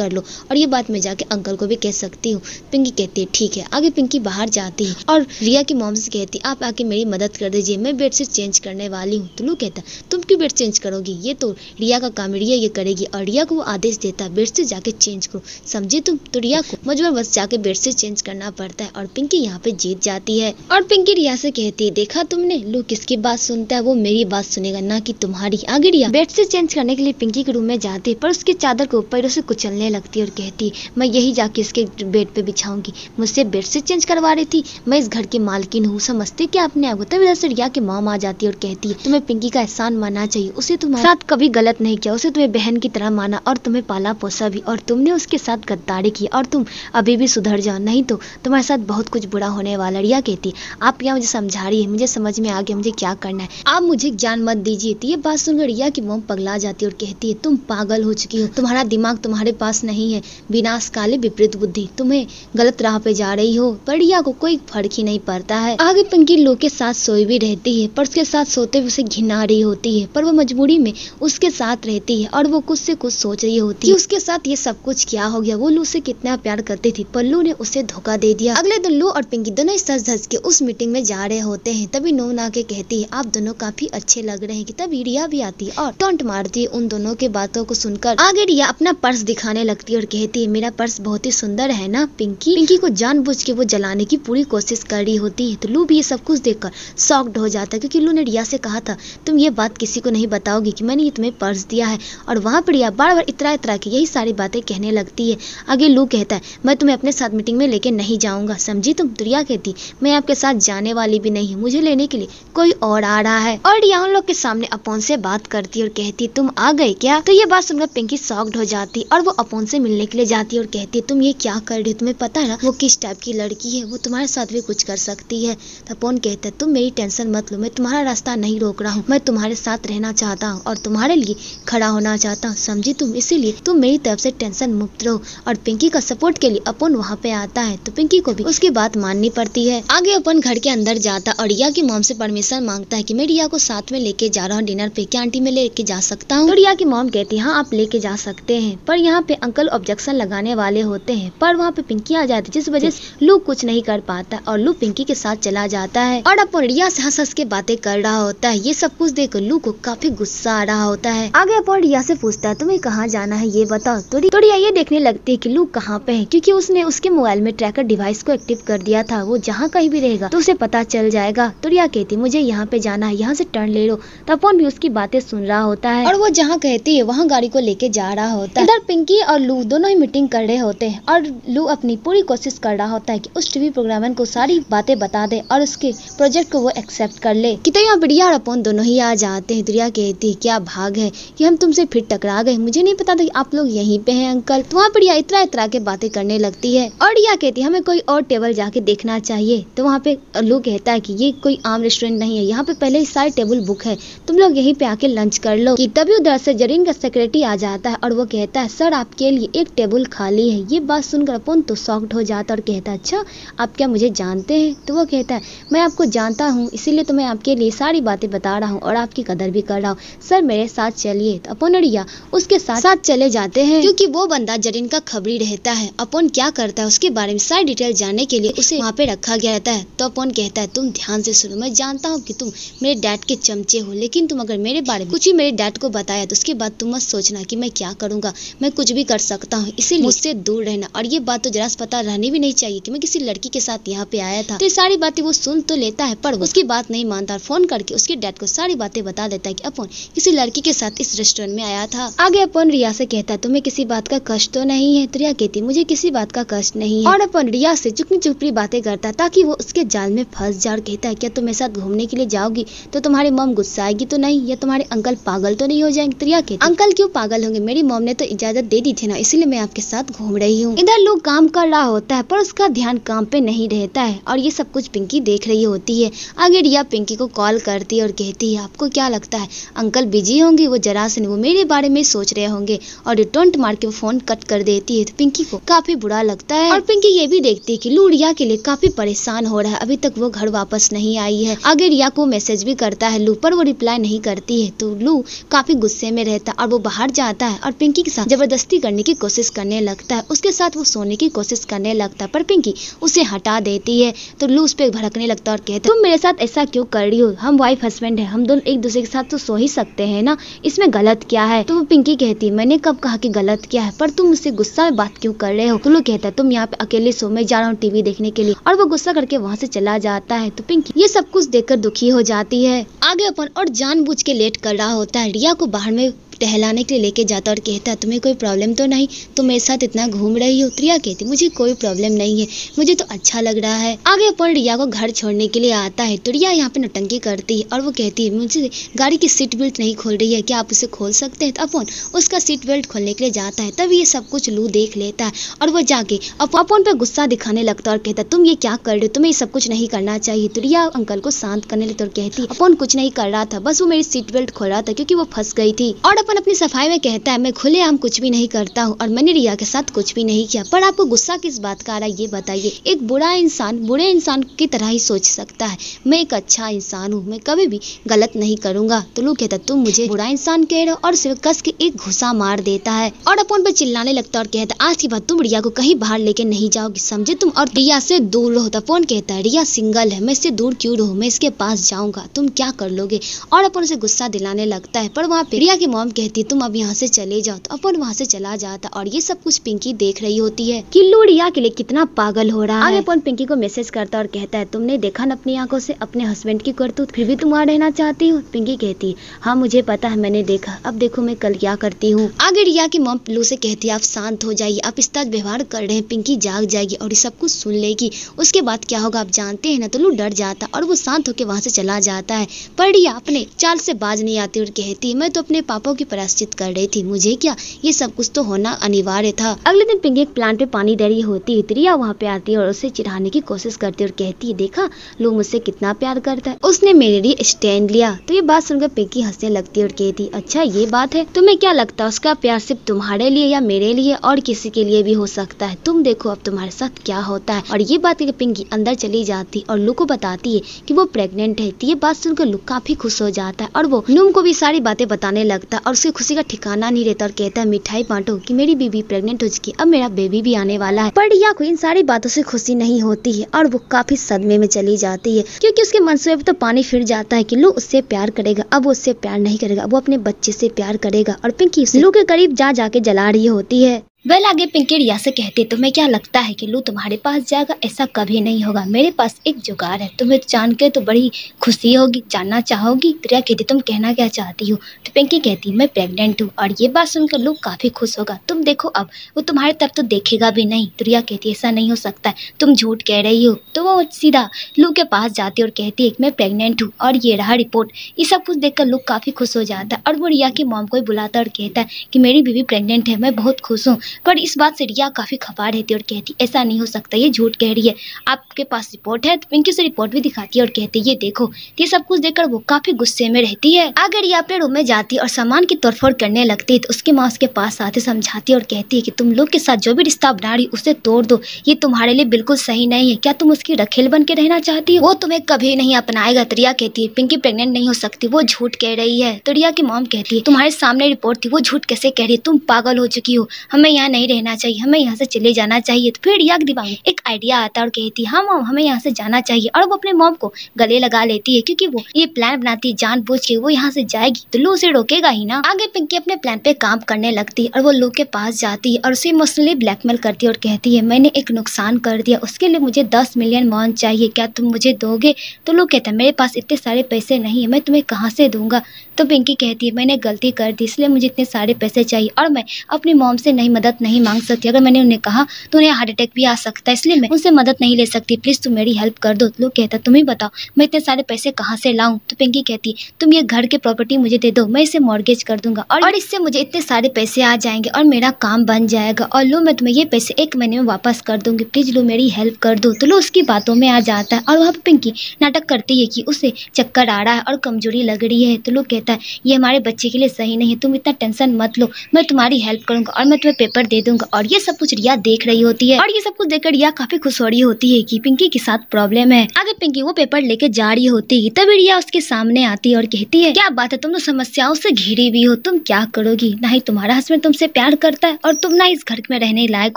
कर लो और ये बात मैं जाके अंकल को भी कह सकती हूँ पिंकी कहती है ठीक है आगे पिंकी बाहर जाती है और रिया की मॉम से कहती आप आके मेरी मदद कर दीजिए मैं बेडशीट चेंज करने वाली हूँ तुलू कहता तुम क्यों बेड चेंज करोगी ये तो रिया का काम रिया ये करेगी और रिया को वो आदेश देता है बेड से जाके चेंज करो समझे तुम तो रिया को मजबूर बस जाके बेडशीट चेंज करना पड़ता है और पिंकी यहाँ पे जीत जाती है और पिंकी रिया से कहती है देखा तुमने लू किसकी बात सुनता है वो मेरी बात सुनेगा ना कि तुम्हारी आगे रिया बेडशीट चेंज करने के लिए पिंकी के रूम में जाती पर उसकी चादर के ऊपर उसे कुचलने लगती है और कहती मैं यही जाके इसके बेड पे बिछाऊंगी मुझसे बेड से चेंज करवा रही थी मैं इस घर की मालकिन हूँ समझते क्या अपने आप को तब इधर से रिया की माम आ जाती और कहती है तुम्हें पिंकी का एहसान मानना चाहिए उसे तुम्हारे साथ कभी गलत नहीं किया उसे तुम्हें बहन की तरह माना और तुम्हें पाला पोसा भी और तुमने उसके साथ गद्दारी की और तुम अभी भी सुधर जाओ नहीं तो तुम्हारे साथ बहुत कुछ बुरा होने वाला रिया कहती आप यहाँ मुझे समझा रही है मुझे समझ में आ गया मुझे क्या करना है आप मुझे ज्ञान मत दीजिए तो ये बात सुनकर रिया की मोम पगला जाती और कहती है तुम पागल हो चुकी हो तुम्हारा दिमाग तुम्हारे पास नहीं है विनाश काले विपरीत बुद्धि तुम्हें गलत राह पे जा रही हो बढ़िया को कोई फर्क ही नहीं पड़ता है आगे पिंकी लोग के साथ सोई भी रहती है पर उसके साथ सोते हुए उसे घिना रही होती है पर वो मजबूरी में उसके साथ रहती है और वो कुछ से कुछ सोच रही होती है उसके साथ ये सब कुछ क्या हो गया वो लू से कितना प्यार करती थी पर लू ने उसे धोखा दे दिया अगले दिन लू और पिंकी दोनों सज धज के उस मीटिंग में जा रहे होते हैं तभी नोना के कहती है आप दोनों काफी अच्छे लग रहे हैं कि तभी रिया भी आती है और टोंट मारती है उन दोनों के बातों को सुनकर आगे रिया अपना पर्स दिखाने लगती है और कहती है मेरा पर्स बहुत ही सुंदर है ना पिंकी पिंकी को बुझ के वो जलाने की पूरी कोशिश कर रही होती है तो लू भी ये सब कुछ देखकर शॉक्ड हो जाता है क्योंकि लू ने रिया से कहा था तुम ये बात किसी को नहीं बताओगी की मैंने ये तुम्हें पर्स दिया है और वहाँ पर रिया बार बार इतरा इतरा के यही सारी बातें कहने लगती है आगे लू कहता है मैं तुम्हें अपने साथ मीटिंग में लेके नहीं जाऊंगा समझी तुम तो रिया कहती मैं आपके साथ जाने वाली भी नहीं हूँ मुझे लेने के लिए कोई और आ रहा है और रिया उन लोग के सामने अपोन से बात करती और कहती तुम आ गए गई क्या तो ये बात सुनकर पिंकी सॉक्ड हो जाती और वो अपोन से मिलने के लिए जाती है और कहती है तुम ये क्या कर रही हो तुम्हें पता है ना वो किस टाइप की लड़की है वो तुम्हारे साथ भी कुछ कर सकती है तो अपोन कहता है तुम मेरी टेंशन मत लो मैं तुम्हारा रास्ता नहीं रोक रहा हूँ मैं तुम्हारे साथ रहना चाहता हूँ और तुम्हारे लिए खड़ा होना चाहता हूँ समझी तुम इसीलिए तुम मेरी तरफ से टेंशन मुक्त रहो और पिंकी का सपोर्ट के लिए अपोन वहाँ पे आता है तो पिंकी को भी उसकी बात माननी पड़ती है आगे अपन घर के अंदर जाता और रिया की मॉम से परमिशन मांगता है कि मैं रिया को साथ में लेके जा रहा हूँ डिनर पे क्या आंटी में लेके जा सकता हूँ तो नेहा की मॉम कहती हाँ आप लेके जा सकते हैं पर यहाँ पे अंकल ऑब्जेक्शन लगाने वाले होते हैं पर वहाँ पे पिंकी आ जाती जिस वजह से लू कुछ नहीं कर पाता और लू पिंकी के साथ चला जाता है और अपन रिया से हंस हंस के बातें कर रहा होता है ये सब कुछ देख लू को काफी गुस्सा आ रहा होता है आगे अपन रिया से पूछता है तुम्हें कहाँ जाना है ये बताओ थोड़ी तो रिया ये देखने लगती है की लू कहाँ पे है क्यूँकी उसने उसके मोबाइल में ट्रैकर डिवाइस को एक्टिव कर दिया था वो जहाँ कहीं भी रहेगा तो उसे पता चल जाएगा तो रिया कहती मुझे यहाँ पे जाना है यहाँ से टर्न ले लो तो अपन भी उसकी बातें सुन रहा होता है और वो जहाँ कहती है वहाँ गाड़ी को लेके जा रहा होता है इधर पिंकी और लू दोनों ही मीटिंग कर रहे होते हैं और लू अपनी पूरी कोशिश कर रहा होता है कि उस टीवी प्रोग्रामर को सारी बातें बता दे और उसके प्रोजेक्ट को वो एक्सेप्ट कर ले कि तो बिड़िया और अपन दोनों ही आ जाते हैं दुरिया कहती है क्या भाग है कि हम तुमसे फिर टकरा गए मुझे नहीं पता था कि आप लोग यहीं पे हैं अंकल तो वहाँ बिड़िया इतरा इतरा के बातें करने लगती है और रिया कहती है हमें कोई और टेबल जाके देखना चाहिए तो वहाँ पे लू कहता है की ये कोई आम रेस्टोरेंट नहीं है यहाँ पे पहले ही सारे टेबल बुक है तुम लोग यहीं पे आके लंच कर लो कि तभी उधर से जरीन का सेक्रेटरी आ जाता है और वो कहता है सर आपके लिए एक टेबल खाली है ये बात सुनकर अपन तो सॉफ्ट हो जाता और कहता है अच्छा आप क्या मुझे जानते हैं तो वो कहता है मैं आपको जानता हूँ इसीलिए तो मैं आपके लिए सारी बातें बता रहा हूँ और आपकी कदर भी कर रहा हूँ सर मेरे साथ चलिए तो अपन अड़िया उसके साथ साथ चले जाते हैं क्योंकि वो बंदा जरीन का खबरी रहता है अपन क्या करता है उसके बारे में सारी डिटेल जानने के लिए उसे वहाँ पे रखा गया रहता है तो अपन कहता है तुम ध्यान से सुनो मैं जानता हूँ कि तुम मेरे डैड के चमचे हो लेकिन तुम अगर मेरे बारे में कुछ ही मेरे डैड को बताया तो इसके बाद तुम मत सोचना कि मैं क्या करूँगा मैं कुछ भी कर सकता हूँ इसीलिए मुझसे दूर रहना और ये बात तो जरा पता रहनी भी नहीं चाहिए कि मैं किसी लड़की के साथ यहाँ पे आया था तो ये सारी बातें वो सुन तो लेता है पर उसकी बात नहीं मानता और फोन करके उसके डैड को सारी बातें बता देता है कि अपन किसी लड़की के साथ इस रेस्टोरेंट में आया था आगे अपन रिया से कहता तुम्हें किसी बात का कष्ट तो नहीं है तो रिया कहती मुझे किसी बात का कष्ट नहीं है और अपन रिया से चुपनी चुपड़ी बातें करता ताकि वो उसके जाल में फंस जाए और कहता है क्या तुम मेरे साथ घूमने के लिए जाओगी तो तुम्हारी मम गुस्साएगी तो नहीं या तुम्हारे अंकल पागल तो नहीं हो जाएंगे तो रिया के अंकल क्यों पागल होंगे मेरी मोम ने तो इजाजत दे दी थी ना इसलिए मैं आपके साथ घूम रही हूँ इधर लोग काम कर रहा होता है पर उसका ध्यान काम पे नहीं रहता है और ये सब कुछ पिंकी देख रही होती है आगे रिया पिंकी को कॉल करती है और कहती है आपको क्या लगता है अंकल बिजी होंगे वो जरा से वो मेरे बारे में सोच रहे होंगे और टोंट मार के वो फोन कट कर देती है तो पिंकी को काफी बुरा लगता है और पिंकी ये भी देखती है की लू रिया के लिए काफी परेशान हो रहा है अभी तक वो घर वापस नहीं आई है आगे रिया को मैसेज भी करता है लू पर वो रिप्लाई नहीं करती है तो लू काफी गुस्से में रहता है और वो बाहर जाता है और पिंकी के साथ जबरदस्ती करने की कोशिश करने लगता है उसके साथ वो सोने की कोशिश करने लगता है पर पिंकी उसे हटा देती है तो लू उस पर भड़कने लगता है और कहता तुम मेरे साथ ऐसा क्यों कर रही हो हम वाइफ हस्बैंड है हम दोनों एक दूसरे के साथ तो सो ही सकते हैं ना इसमें गलत क्या है तो वो पिंकी कहती है मैंने कब कहा कि गलत क्या है पर तुम उससे गुस्सा में बात क्यों कर रहे हो तो लू कहता है तुम यहाँ पे अकेले सो में जा रहा हूँ टीवी देखने के लिए और वो गुस्सा करके वहाँ से चला जाता है तो पिंकी ये सब कुछ देख दुखी हो जाती है आगे अपन और जान के लेट कर रहा होता है रिया को बाहर में टहलाने के लिए लेके जाता और कहता तुम्हें कोई प्रॉब्लम तो नहीं तुम मेरे साथ इतना घूम रही हो प्रिया कहती मुझे कोई प्रॉब्लम नहीं है मुझे तो अच्छा लग रहा है आगे अपन रिया को घर छोड़ने के लिए आता है तो रिया यहाँ पे नटंकी करती है और वो कहती है मुझे गाड़ी की सीट बेल्ट नहीं खोल रही है क्या आप उसे खोल सकते हैं तो अपन उसका सीट बेल्ट खोलने के लिए जाता है तब ये सब कुछ लू देख लेता है और वो जाके अपन पे गुस्सा दिखाने लगता और कहता तुम ये क्या कर रहे हो तुम्हें ये सब कुछ नहीं करना चाहिए तो रिया अंकल को शांत करने लगता और कहती अपन कुछ नहीं कर रहा था बस वो मेरी सीट बेल्ट खोल रहा था क्योंकि वो फंस गई थी और अपन अपनी सफाई में कहता है मैं खुलेआम कुछ भी नहीं करता हूँ और मैंने रिया के साथ कुछ भी नहीं किया पर आपको गुस्सा किस बात का आ रहा है ये बताइए एक बुरा इंसान बुरे इंसान की तरह ही सोच सकता है मैं एक अच्छा इंसान हूँ मैं कभी भी गलत नहीं करूंगा तो लू कहता तुम मुझे बुरा इंसान कह रहे हो और सिर्फ कस के एक घुसा मार देता है और अपन पर चिल्लाने लगता और कहता आज की बात तुम रिया को कहीं बाहर लेके नहीं जाओगी समझे तुम और रिया से दूर रहो तपोन तो कहता है रिया सिंगल है मैं इससे दूर क्यों रहूँ मैं इसके पास जाऊंगा तुम क्या कर लोगे और अपन उसे गुस्सा दिलाने लगता है पर वहाँ पे रिया की मॉम कहती है तुम अब यहाँ से चले जाओ तो अपन वहाँ से चला जाता और ये सब कुछ पिंकी देख रही होती है कि लूड़िया के लिए कितना पागल हो रहा है अपन पिंकी को मैसेज करता और कहता है तुमने देखा ना अपनी आंखों से अपने हस्बैंड की करतूत फिर भी तुम वहाँ रहना चाहती हो पिंकी कहती है हाँ मुझे पता है मैंने देखा अब देखो मैं कल क्या करती हूँ आगे रिया की मॉम पिल्लू से कहती है आप शांत हो जाइए आप इस तरह व्यवहार कर रहे हैं पिंकी जाग जाएगी और ये सब कुछ सुन लेगी उसके बाद क्या होगा आप जानते हैं ना तो लू डर जाता और वो शांत होकर वहाँ से चला जाता है पर रिया अपने चाल से बाज नहीं आती और कहती मैं तो अपने पापा की भी पराश्चित कर रही थी मुझे क्या ये सब कुछ तो होना अनिवार्य था अगले दिन पिंकी एक प्लांट पे पानी दे रही होती है त्रिया वहाँ पे आती है और उसे चिढ़ाने की कोशिश करती है और कहती है देखा लोग मुझसे कितना प्यार करता है उसने मेरे लिए स्टैंड लिया तो ये बात सुनकर पिंकी हंसने लगती है और कहती अच्छा ये बात है तुम्हें क्या लगता है उसका प्यार सिर्फ तुम्हारे लिए या मेरे लिए और किसी के लिए भी हो सकता है तुम देखो अब तुम्हारे साथ क्या होता है और ये बात पिंकी अंदर चली जाती और लू को बताती है की वो प्रेगनेंट है तो ये बात सुनकर लू काफी खुश हो जाता है और वो नूम को भी सारी बातें बताने लगता है और उसकी खुशी का ठिकाना नहीं रहता और कहता है मिठाई बांटो कि मेरी बीबी प्रेग्नेंट हो चुकी अब मेरा बेबी भी आने वाला है पर या कोई इन सारी बातों से खुशी नहीं होती है और वो काफी सदमे में चली जाती है क्योंकि उसके मनसूबे तो पानी फिर जाता है कि लू उससे प्यार करेगा अब वो उससे प्यार नहीं करेगा वो अपने बच्चे से प्यार करेगा और पिंकी लू के करीब जा जाके जला रही होती है वेल आगे पिंकी रिया से कहते तुम्हें तो क्या लगता है कि लू तुम्हारे पास जाएगा ऐसा कभी नहीं होगा मेरे पास एक जुगाड़ है तुम्हें जान के तो बड़ी खुशी होगी जानना चाहोगी रिया कहती तुम कहना क्या चाहती हो तो पिंकी कहती मैं प्रेग्नेंट हूँ और ये बात सुनकर लू काफ़ी खुश होगा तुम देखो अब वो तुम्हारे तरफ तो देखेगा भी नहीं तो रिया कहती ऐसा नहीं हो सकता है तुम झूठ कह रही हो तो वो सीधा लू के पास जाती और कहती है मैं प्रेगनेंट हूँ और ये रहा रिपोर्ट ये सब कुछ कर लू काफ़ी खुश हो जाता है और वो रिया की मॉम को बुलाता और कहता है कि मेरी बीवी प्रेगनेंट है मैं बहुत खुश हूँ पर इस बात से रिया काफ़ी खफा रहती है और कहती ऐसा नहीं हो सकता ये झूठ कह रही है आपके पास रिपोर्ट है तो पिंकी से रिपोर्ट भी दिखाती है और कहती है ये देखो ये सब कुछ देखकर वो काफ़ी गुस्से में रहती है अगर रिया अपने रूम में जाती और सामान की तोड़फोड़ करने लगती तो उसकी माँ उसके पास आते समझाती है और कहती है कि तुम लोग के साथ जो भी रिश्ता बना रही उसे तोड़ दो ये तुम्हारे लिए बिल्कुल सही नहीं है क्या तुम उसकी रखेल बन के रहना चाहती हो वो तुम्हें कभी नहीं अपनाएगा तो रिया कहती है पिंकी प्रेगनेंट नहीं हो सकती वो झूठ कह रही है तो रिया की मॉम कहती है तुम्हारे सामने रिपोर्ट थी वो झूठ कैसे कह रही है तुम पागल हो चुकी हो हमें यहाँ यहाँ नहीं रहना चाहिए हमें यहाँ से चले जाना चाहिए तो फिर याक दिमाग में एक आइडिया आता और कहती है हाँ हमें यहाँ से जाना चाहिए और वो अपने मॉम को गले लगा लेती है क्योंकि वो ये प्लान बनाती है जान के वो यहाँ से जाएगी तो लू उसे रोकेगा ही ना आगे पिंकी अपने प्लान पे काम करने लगती है और वो लू के पास जाती है और उसे इमोशनली ब्लैकमेल करती है और कहती है मैंने एक नुकसान कर दिया उसके लिए मुझे दस मिलियन मॉन चाहिए क्या तुम मुझे दोगे तो लू कहता है मेरे पास इतने सारे पैसे नहीं है मैं तुम्हें कहाँ से दूंगा तो पिंकी कहती है मैंने गलती कर दी इसलिए मुझे इतने सारे पैसे चाहिए और मैं अपनी मॉम से नहीं मदद मदद नहीं मांग सकती अगर मैंने उन्हें कहा तो उन्हें हार्ट अटैक भी आ सकता है इसलिए मैं उनसे मदद नहीं ले सकती प्लीज़ तुम मेरी हेल्प कर दो लोग कहता तुम ही बताओ मैं इतने सारे पैसे कहाँ से लाऊं तो पिंकी कहती तुम ये घर के प्रॉपर्टी मुझे दे दो मैं इसे मॉर्गेज कर दूंगा और, और इससे मुझे इतने सारे पैसे आ जाएंगे और मेरा काम बन जाएगा और लो मैं तुम्हें ये पैसे एक महीने में वापस कर दूंगी प्लीज लो मेरी हेल्प कर दो तो लो उसकी बातों में आ जाता है और वहाँ पर पिंकी नाटक करती है कि उसे चक्कर आ रहा है और कमजोरी लग रही है तो लो कहता है ये हमारे बच्चे के लिए सही नहीं है तुम इतना टेंशन मत लो मैं तुम्हारी हेल्प करूंगा और मैं तुम्हें पेपर नंबर दे दूंगा और ये सब कुछ रिया देख रही होती है और ये सब कुछ देखकर रिया काफी खुश हो रही होती है की पिंकी के साथ प्रॉब्लम है आगे पिंकी वो पेपर लेके जा रही होती है तभी रिया उसके सामने आती है और कहती है क्या बात है तुम तो समस्याओं से घिरी हुई हो तुम क्या करोगी ना ही तुम्हारा हस्बैंड तुमसे प्यार करता है और तुम ना इस घर में रहने लायक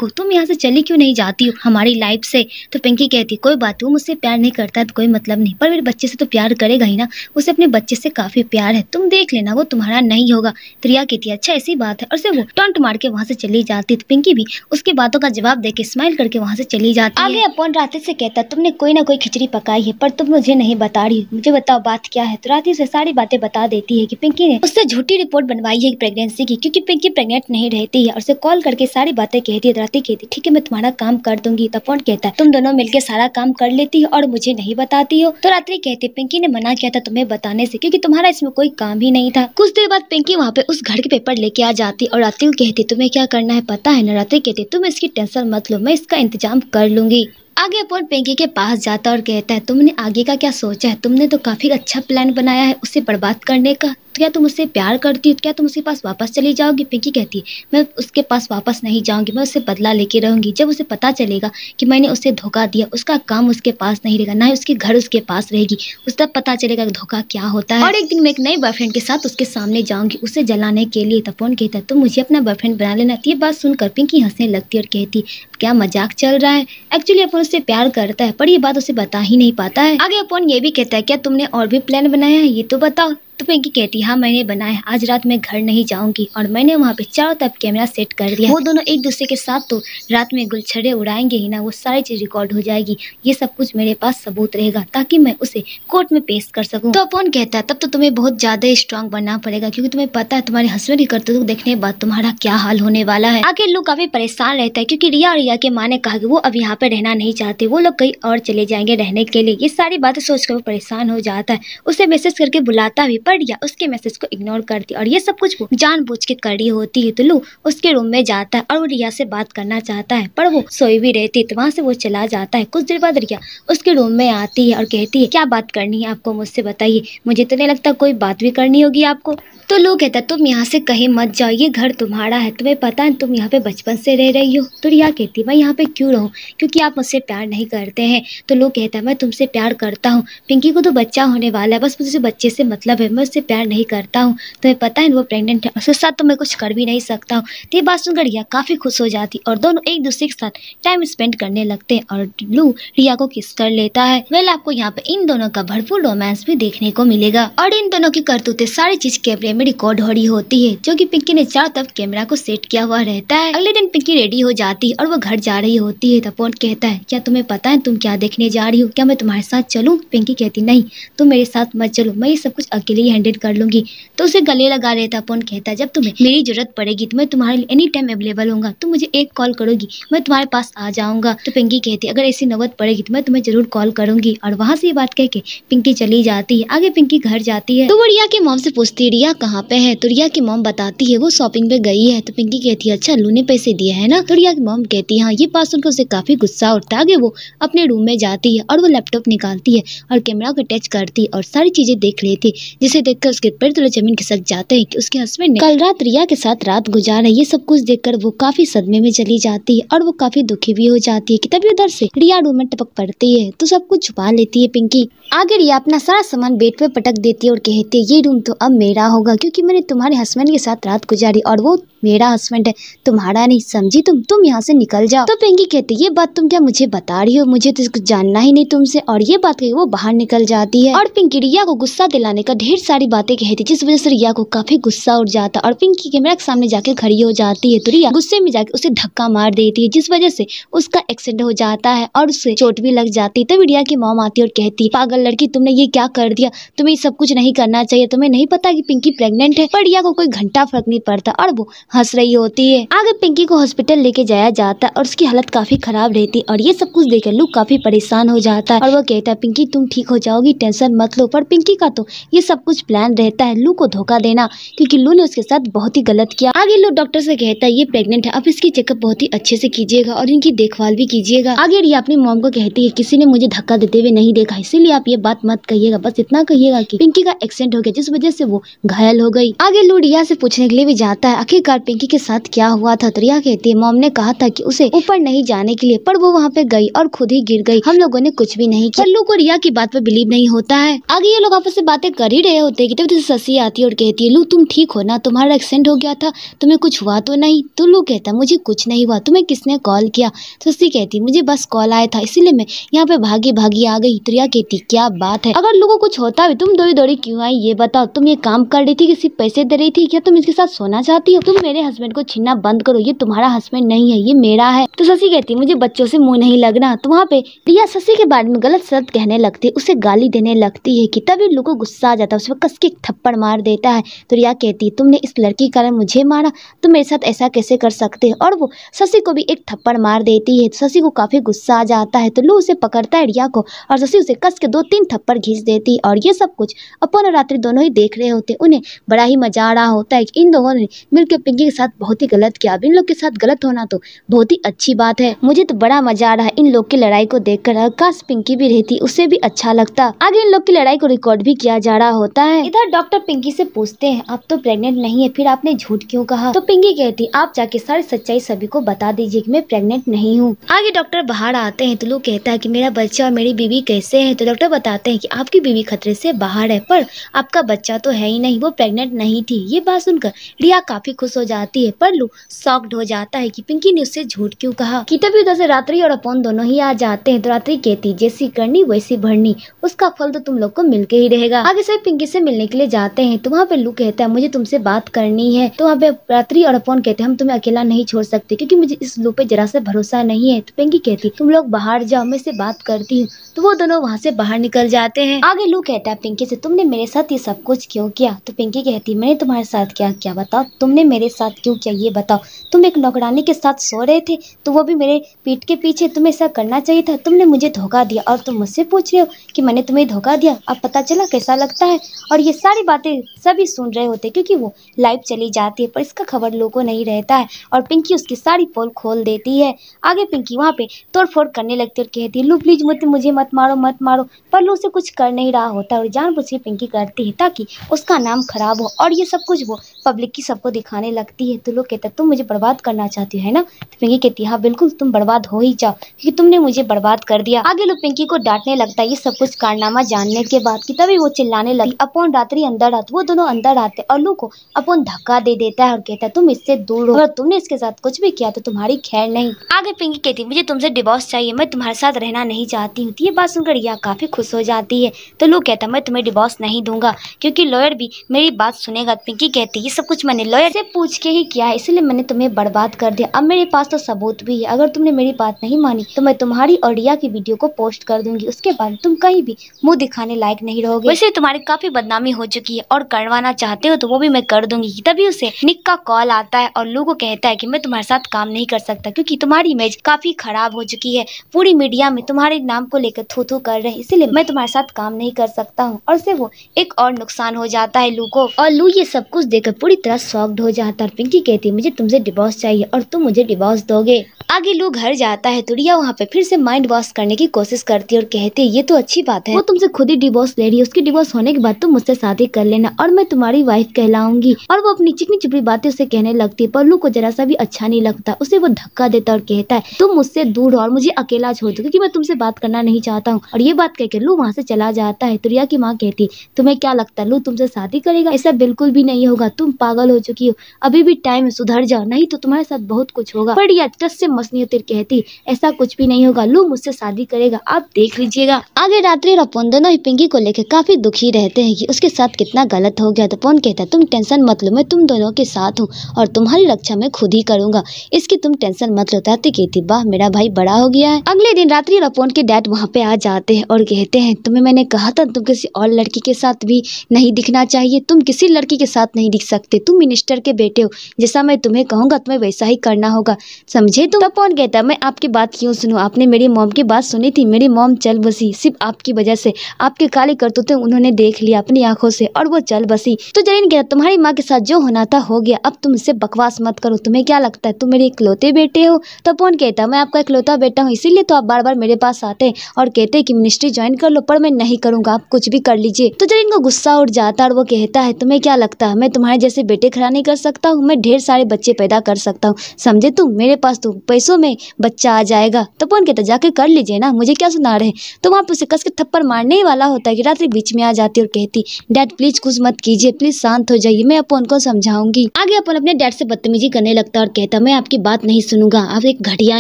हो तुम यहाँ से चली क्यों नहीं जाती हो हमारी लाइफ से तो पिंकी कहती कोई बात वो मुझसे प्यार नहीं करता तो कोई मतलब नहीं पर मेरे बच्चे से तो प्यार करेगा ही ना उसे अपने बच्चे से काफी प्यार है तुम देख लेना वो तुम्हारा नहीं होगा तो रिया कहती है अच्छा ऐसी बात है और से वो टंट मार के वहाँ से चली जाती तो पिंकी भी उसकी बातों का जवाब देके स्माइल करके वहाँ से चली जाती आगे अपन राति से कहता तुमने कोई ना कोई खिचड़ी पकाई है पर तुम मुझे नहीं बता रही मुझे बताओ बात क्या है तो राति से सारी बातें बता देती है की पिंकी ने उससे झूठी रिपोर्ट बनवाई है प्रेगनेंसी की क्यूँकी पिंकी प्रेगनेंट नहीं रहती है और उसे कॉल करके सारी बातें कहती है तो राति कहती ठीक है मैं तुम्हारा काम कर दूंगी तो अपन कहता तुम दोनों मिलकर सारा काम कर लेती हो और मुझे नहीं बताती हो तो रात्रि कहती पिंकी ने मना किया था तुम्हें बताने से क्योंकि तुम्हारा इसमें कोई काम ही नहीं था कुछ देर बाद पिंकी वहाँ पे उस घर के पेपर लेके आ जाती और रात्रि को कहती तुम्हें क्या करना है है पता है नवरात्रि के तुम इसकी टेंशन मत लो मैं इसका इंतजाम कर लूंगी आगे अपन पेंकी के पास जाता और कहता है तुमने आगे का क्या सोचा है तुमने तो काफ़ी अच्छा प्लान बनाया है उसे बर्बाद करने का क्या तुम उससे प्यार करती हो क्या तुम उसके पास वापस चली जाओगी पिंकी कहती है मैं उसके पास वापस नहीं जाऊंगी मैं उससे बदला लेके रहूंगी जब उसे पता चलेगा कि मैंने उसे धोखा दिया उसका काम उसके पास नहीं रहेगा ना ही उसके घर उसके पास रहेगी उस तब पता चलेगा धोखा क्या होता है और एक दिन मैं एक नए बॉयफ्रेंड के साथ उसके सामने जाऊंगी उसे जलाने के लिए तपोन कहता तुम मुझे अपना बॉयफ्रेंड बना लेना तो ये बात सुनकर पिंकी हंसने लगती और कहती क्या मजाक चल रहा है एक्चुअली अपन उससे प्यार करता है पर ये बात उसे बता ही नहीं पाता है आगे अपन ये भी कहता है क्या तुमने और भी प्लान बनाया है ये तो बताओ तो पिंकी कहती हाँ मैंने बनाया आज रात मैं घर नहीं जाऊंगी और मैंने वहाँ पे चारों तरफ कैमरा सेट कर दिया वो दोनों एक दूसरे के साथ तो रात में गुलछड़े उड़ाएंगे ही ना वो सारी चीज़ रिकॉर्ड हो जाएगी ये सब कुछ मेरे पास सबूत रहेगा ताकि मैं उसे कोर्ट में पेश कर सकूँ तो अपन कहता है तब तो तुम्हें बहुत ज़्यादा स्ट्रांग बनना पड़ेगा क्यूँकी तुम्हें पता है तुम्हारे हस्बैंड की करतूत देखने के बाद तुम्हारा क्या हाल होने वाला है आगे लोग काफ़ी परेशान रहता है क्यूँकी रिया और रिया के माँ ने कहा की वो अब यहाँ पे रहना नहीं चाहते वो लोग कहीं और चले जाएंगे रहने के लिए ये सारी बातें सोचकर वो परेशान हो जाता है उसे मैसेज करके बुलाता भी पढ़ या उसके मैसेज को इग्नोर कर दिया और ये सब कुछ जान बुझ के कड़ी होती है तुलू तो उसके रूम में जाता है और वो रिया से बात करना चाहता है पर वो सोई भी रहती है तो वहाँ से वो चला जाता है कुछ देर बाद रिया उसके रूम में आती है और कहती है क्या बात करनी है आपको मुझसे बताइए मुझे तो नहीं लगता कोई बात भी करनी होगी आपको तो लू कहता तुम यहाँ से कहीं मत जाओ ये घर तुम्हारा है तुम्हें पता है तुम यहाँ पे बचपन से रह रही हो तो रिया कहती मैं यहाँ पे क्यों रहूँ क्योंकि आप मुझसे प्यार नहीं करते हैं तो लू कहता मैं तुमसे प्यार करता हूँ पिंकी को तो बच्चा होने वाला है बस मुझे बच्चे से मतलब है मैं उससे प्यार नहीं करता हूँ तुम्हें पता है वो प्रेगनेंट है उसके साथ तो मैं कुछ कर भी नहीं सकता हूँ तो ये बात सुनकर रिया काफ़ी खुश हो जाती और दोनों एक दूसरे के साथ टाइम स्पेंड करने लगते हैं और लू रिया को किस कर लेता है वेल आपको यहाँ पे इन दोनों का भरपूर रोमांस भी देखने को मिलेगा और इन दोनों की करतूतें सारी चीज कैमरे में रिकॉर्ड हो रही होती है जो कि पिंकी ने चारों तरफ कैमरा को सेट किया हुआ रहता है अगले दिन पिंकी रेडी हो जाती है और वो घर जा रही होती है तपोन कहता है क्या तुम्हें पता है तुम क्या देखने जा रही हो क्या मैं तुम्हारे साथ चलूँ पिंकी कहती नहीं तुम मेरे साथ मत चलो मैं ये सब कुछ अकेले फ्री हैंडेड कर लूंगी तो उसे गले लगा रहे था अपन कहता जब तुम्हें मेरी जरूरत पड़ेगी तो मैं तुम्हारे लिए एनी टाइम अवेलेबल होगा तुम मुझे एक कॉल करोगी मैं तुम्हारे पास आ जाऊंगा तो पिंकी कहती अगर ऐसी नौबत पड़ेगी तो मैं तुम्हें जरूर कॉल करूँगी और वहाँ से ये बात कह के पिंकी चली जाती है आगे पिंकी घर जाती है तो वो रिया के मॉम से पूछती है रिया कहाँ पे है तो रिया की मॉम बताती है वो शॉपिंग पे गई है तो पिंकी कहती है अच्छा लू ने पैसे दिए है ना तो रिया की मॉम कहती है हाँ, ये बात सुनकर उसे काफी गुस्सा उठता आगे वो अपने रूम में जाती है और वो लैपटॉप निकालती है और कैमरा को टच करती है और सारी चीजें देख लेती जिसे उसे देखकर उसके पैर तुले जमीन खिसक जाते हैं कि उसके हस्बैंड ने कल रात रिया के साथ रात गुजार है ये सब कुछ देखकर वो काफी सदमे में चली जाती है और वो काफी दुखी भी हो जाती है कि तभी उधर से रिया रूम में टपक पड़ती है तो सब कुछ छुपा लेती है पिंकी आगे रिया अपना सारा सामान बेड पे पटक देती है और कहती है ये रूम तो अब मेरा होगा क्योंकि मैंने तुम्हारे हस्बैंड के साथ रात गुजारी और वो मेरा हस्बैंड है तुम्हारा नहीं समझी तुम तुम यहाँ से निकल जाओ तो पिंकी कहती ये बात तुम क्या मुझे बता रही हो मुझे तो कुछ जानना ही नहीं तुमसे और ये बात कही वो बाहर निकल जाती है और पिंकी रिया को गुस्सा दिलाने का ढेर सारी बातें कहती जिस वजह से रिया को काफी गुस्सा उठ जाता और पिंकी कैमरा के सामने जाके खड़ी हो जाती है तो रिया गुस्से में जाके उसे धक्का मार देती है जिस वजह से उसका एक्सीडेंट हो जाता है और उसे चोट भी लग जाती है तब रिया की मॉम आती और कहती पागल लड़की तुमने ये क्या कर दिया तुम्हें सब कुछ नहीं करना चाहिए तुम्हें नहीं पता कि पिंकी प्रेगनेंट है पर रिया को कोई घंटा फर्क नहीं पड़ता और वो हंस रही होती है आगे पिंकी को हॉस्पिटल लेके जाया जाता है और उसकी हालत काफी खराब रहती और ये सब कुछ देखकर लू काफी परेशान हो जाता है और वो कहता है पिंकी तुम ठीक हो जाओगी टेंशन मत लो पर पिंकी का तो ये सब कुछ प्लान रहता है लू को धोखा देना क्यूँकी लू ने उसके साथ बहुत ही गलत किया आगे लू डॉक्टर से कहता है ये प्रेगनेंट है अब इसकी चेकअप बहुत ही अच्छे से कीजिएगा और इनकी देखभाल भी कीजिएगा आगे रिया अपनी मोम को कहती है किसी ने मुझे धक्का देते हुए नहीं देखा इसीलिए आप ये बात मत कहिएगा बस इतना कहिएगा की पिंकी का एक्सीडेंट हो गया जिस वजह से वो घायल हो गई आगे लू रिया से पूछने के लिए भी जाता है आखिरकार बार पिंकी के साथ क्या हुआ था त्रिया कहती है मॉम ने कहा था कि उसे ऊपर नहीं जाने के लिए पर वो वहाँ पे गई और खुद ही गिर गई हम लोगों ने कुछ भी नहीं किया लू को रिया की बात पर बिलीव नहीं होता है आगे ये लोग आपस से बातें कर ही रहे होते की तभी ससी आती है और कहती है लू तुम ठीक हो ना तुम्हारा एक्सीडेंट हो गया था तुम्हें कुछ हुआ तो नहीं तो लू कहता मुझे कुछ नहीं हुआ तुम्हें किसने कॉल किया ससी कहती मुझे बस कॉल आया था इसीलिए मैं यहाँ पे भागी भागी आ गई त्रिया कहती क्या बात है अगर लोगो कुछ होता भी तुम दौड़ी दौड़ी क्यों आई ये बताओ तुम ये काम कर रही थी किसी पैसे दे रही थी क्या तुम इसके साथ सोना चाहती हो तुम मेरे हस्बैंड को छीनना बंद करो ये तुम्हारा हस्बैंड नहीं है ये मेरा है तो शशि कहती है मुझे बच्चों से मुंह नहीं लगना तो वहाँ पे रिया शशि के बारे में गलत शब्द कहने लगती है उसे गाली देने लगती है कि तभी लोगों को गुस्सा आ जाता है उस पर कस के थप्पड़ मार देता है तो रिया कहती है तुमने इस लड़की के कारण मुझे मारा तुम मेरे साथ ऐसा कैसे कर सकते और वो शशि को भी एक थप्पड़ मार देती है शशि तो को काफ़ी गुस्सा आ जाता है तो लू उसे पकड़ता है रिया को और शशि उसे कस के दो तीन थप्पड़ घींच देती है और ये सब कुछ अपन और रात्रि दोनों ही देख रहे होते उन्हें बड़ा ही मजा आ रहा होता है कि इन दोनों ने मिलकर पिंक टेक्नोलॉजी के साथ बहुत ही गलत किया अब इन लोग के साथ गलत होना तो बहुत ही अच्छी बात है मुझे तो बड़ा मजा आ रहा है इन लोग की लड़ाई को देख कर काश पिंकी भी रहती उसे भी अच्छा लगता आगे इन लोग की लड़ाई को रिकॉर्ड भी किया जा रहा होता है इधर डॉक्टर पिंकी ऐसी पूछते हैं आप तो प्रेगनेंट नहीं है फिर आपने झूठ क्यूँ कहा तो पिंकी कहती आप जाके सारी सच्चाई सभी को बता दीजिए की मैं प्रेगनेंट नहीं हूँ आगे डॉक्टर बाहर आते हैं तो लोग कहता है की मेरा बच्चा और मेरी बीवी कैसे है तो डॉक्टर बताते हैं की आपकी बीवी खतरे ऐसी बाहर है पर आपका बच्चा तो है ही नहीं वो प्रेगनेंट नहीं थी ये बात सुनकर रिया काफी खुश हो जाती है लू शॉक्ड हो जाता है कि पिंकी ने उससे झूठ क्यों कहा कि तभी उधर से रात्रि और अपन दोनों ही आ जाते हैं तो रात्रि कहती जैसी करनी वैसी भरनी उसका फल तो तुम लोग को मिल के ही रहेगा आगे से पिंकी से मिलने के लिए जाते हैं तो वहाँ पे लू कहता है मुझे तुमसे बात करनी है तो वहाँ पे रात्रि और अपन कहते हैं हम तुम्हें अकेला नहीं छोड़ सकते क्योंकि मुझे इस लू पे जरा सा भरोसा नहीं है तो पिंकी कहती तुम लोग बाहर जाओ मैं से बात करती हूँ तो वो दोनों वहाँ से बाहर निकल जाते हैं आगे लू कहता है पिंकी से तुमने मेरे साथ ये सब कुछ क्यों किया तो पिंकी कहती मैंने तुम्हारे साथ क्या क्या बताओ तुमने मेरे साथ क्यों किया ये बताओ तुम एक नौकरानी के साथ सो रहे थे तो वो भी मेरे पीठ के पीछे तुम्हें ऐसा करना चाहिए था तुमने मुझे धोखा दिया और तुम मुझसे पूछ रहे हो कि मैंने तुम्हें धोखा दिया अब पता चला कैसा लगता है और ये सारी बातें सभी सुन रहे होते क्योंकि वो लाइव चली जाती है पर इसका खबर लोगों को नहीं रहता है और पिंकी उसकी सारी पोल खोल देती है आगे पिंकी वहाँ पे तोड़फोड़ करने लगती और कहती है लू प्लीज मुझे मुझे मत मारो मत मारो पर लू से कुछ कर नहीं रहा होता और जान के पिंकी करती है ताकि उसका नाम खराब हो और ये सब कुछ वो पब्लिक की सबको दिखाने लगता लगती है तो लोग कहते तुम मुझे बर्बाद करना चाहती है ना तो पिंकी कहती है हाँ बिल्कुल तुम बर्बाद हो ही जाओ क्योंकि तुमने मुझे बर्बाद कर दिया आगे लोग पिंकी को डांटने लगता है ये सब कुछ कारनामा जानने के बाद की तभी वो चिल्लाने लगे अपन रात्रि अंदर आते वो दोनों अंदर आते और लू को अपन धक्का दे देता है और कहता है तुम इससे दूर हो तुमने इसके साथ कुछ भी किया तो तुम्हारी खैर नहीं आगे पिंकी कहती मुझे तुमसे डिवोर्स चाहिए मैं तुम्हारे साथ रहना नहीं चाहती हूँ तो ये बात सुनकर यह काफी खुश हो जाती है तो लू कहता मैं तुम्हें डिवोर्स नहीं दूंगा क्योंकि लॉयर भी मेरी बात सुनेगा तो पिंकी कहती ये सब कुछ मैंने लॉयर से पूछ के ही किया है इसलिए मैंने तुम्हें बर्बाद कर दिया अब मेरे पास तो सबूत भी है अगर तुमने मेरी बात नहीं मानी तो मैं तुम्हारी और रिया की वीडियो को पोस्ट कर दूंगी उसके बाद तुम कहीं भी मुंह दिखाने लायक नहीं रहोगे वैसे तुम्हारी काफी बदनामी हो चुकी है और करवाना चाहते हो तो वो भी मैं कर दूंगी तभी उसे निक का कॉल आता है और लोगो कहता है की मैं तुम्हारे साथ काम नहीं कर सकता क्यूँकी तुम्हारी इमेज काफी खराब हो चुकी है पूरी मीडिया में तुम्हारे नाम को लेकर थू थू कर रहे इसीलिए मैं तुम्हारे साथ काम नहीं कर सकता हूँ और से वो एक और नुकसान हो जाता है लू को और लू ये सब कुछ देखकर पूरी तरह सॉफ्ट हो जाता है और पिंकी कहती है मुझे तुमसे डिवोर्स चाहिए और तुम मुझे डिवोर्स दोगे आगे लू घर जाता है तो रिया वहाँ पे फिर से माइंड वॉश करने की कोशिश करती है और कहती है ये तो अच्छी बात है वो तुमसे खुद ही डिवोर्स ले रही है उसकी डिवोर्स होने के बाद तुम मुझसे शादी कर लेना और मैं तुम्हारी वाइफ कहलाऊंगी और वो अपनी चिकनी चुपड़ी बातें उसे कहने लगती है पर लू को जरा सा भी अच्छा नहीं लगता उसे वो धक्का देता और कहता है तुम मुझसे दूर हो और मुझे अकेला छोड़ दो क्योंकि मैं तुमसे बात करना नहीं चाहता हूँ और ये बात कहकर लू वहाँ से चला जाता है तो रिया की माँ कहती तुम्हें क्या लगता है लू तुमसे शादी करेगा ऐसा बिल्कुल भी नहीं होगा तुम पागल हो चुकी हो अभी भी टाइम सुधर जाओ नहीं तो तुम्हारे साथ बहुत कुछ होगा पर रिया टस से मसनियतर कहती ऐसा कुछ भी नहीं होगा लू मुझसे शादी करेगा आप देख लीजिएगा आगे रात्रि रपोन दोनों ही पिंकी को लेकर काफी दुखी रहते हैं कि उसके साथ कितना गलत हो गया तो पोन कहता है तुम टेंशन मत लो मैं तुम दोनों के साथ हूँ और तुम्हारी रक्षा मैं खुद ही करूंगा इसकी तुम टेंशन मत लो ताती कहती वाह मेरा भाई बड़ा हो गया है अगले दिन रात्रि रपोन के डैड वहाँ पे आ जाते हैं और कहते हैं तुम्हें मैंने कहा था तुम किसी और लड़की के साथ भी नहीं दिखना चाहिए तुम किसी लड़की के साथ नहीं दिख सकते तुम मिनिस्टर के बेटे हो जैसा मैं तुम्हें कहूंगा तुम्हें वैसा ही करना होगा समझे तुम उसका कौन कहता मैं आपकी बात क्यों सुनूं आपने मेरी मोम की बात सुनी थी मेरी मोम चल बसी सिर्फ आपकी वजह से आपके काले करतूतें उन्होंने देख लिया अपनी आंखों से और वो चल बसी तो जरीन कहता तुम्हारी माँ के साथ जो होना था हो गया अब तुम इससे बकवास मत करो तुम्हें क्या लगता है तुम मेरे इकलौते बेटे हो तपोन तो कहता मैं आपका इकलौता बेटा हूँ इसीलिए तो आप बार बार मेरे पास आते और कहते कि मिनिस्ट्री ज्वाइन कर लो पर मैं नहीं करूँगा आप कुछ भी कर लीजिए तो जरीन को गुस्सा उठ जाता और वो कहता है तुम्हें क्या लगता है मैं तुम्हारे जैसे बेटे खड़ा नहीं कर सकता हूँ मैं ढेर सारे बच्चे पैदा कर सकता हूँ समझे तुम मेरे पास तुम तो पैसों में बच्चा आ जाएगा तो तपोन कहता जाके कर लीजिए ना मुझे क्या सुना रहे तो वहाँ पर उसे कस के थप्पड़ मारने ही वाला होता है कि रात्रि बीच में आ जाती और कहती डैड प्लीज कुछ मत कीजिए प्लीज शांत हो जाइए मैं अपन को समझाऊंगी आगे अपन अपने डैड से बदतमीजी करने लगता और कहता मैं आपकी बात नहीं सुनूंगा आप एक घटिया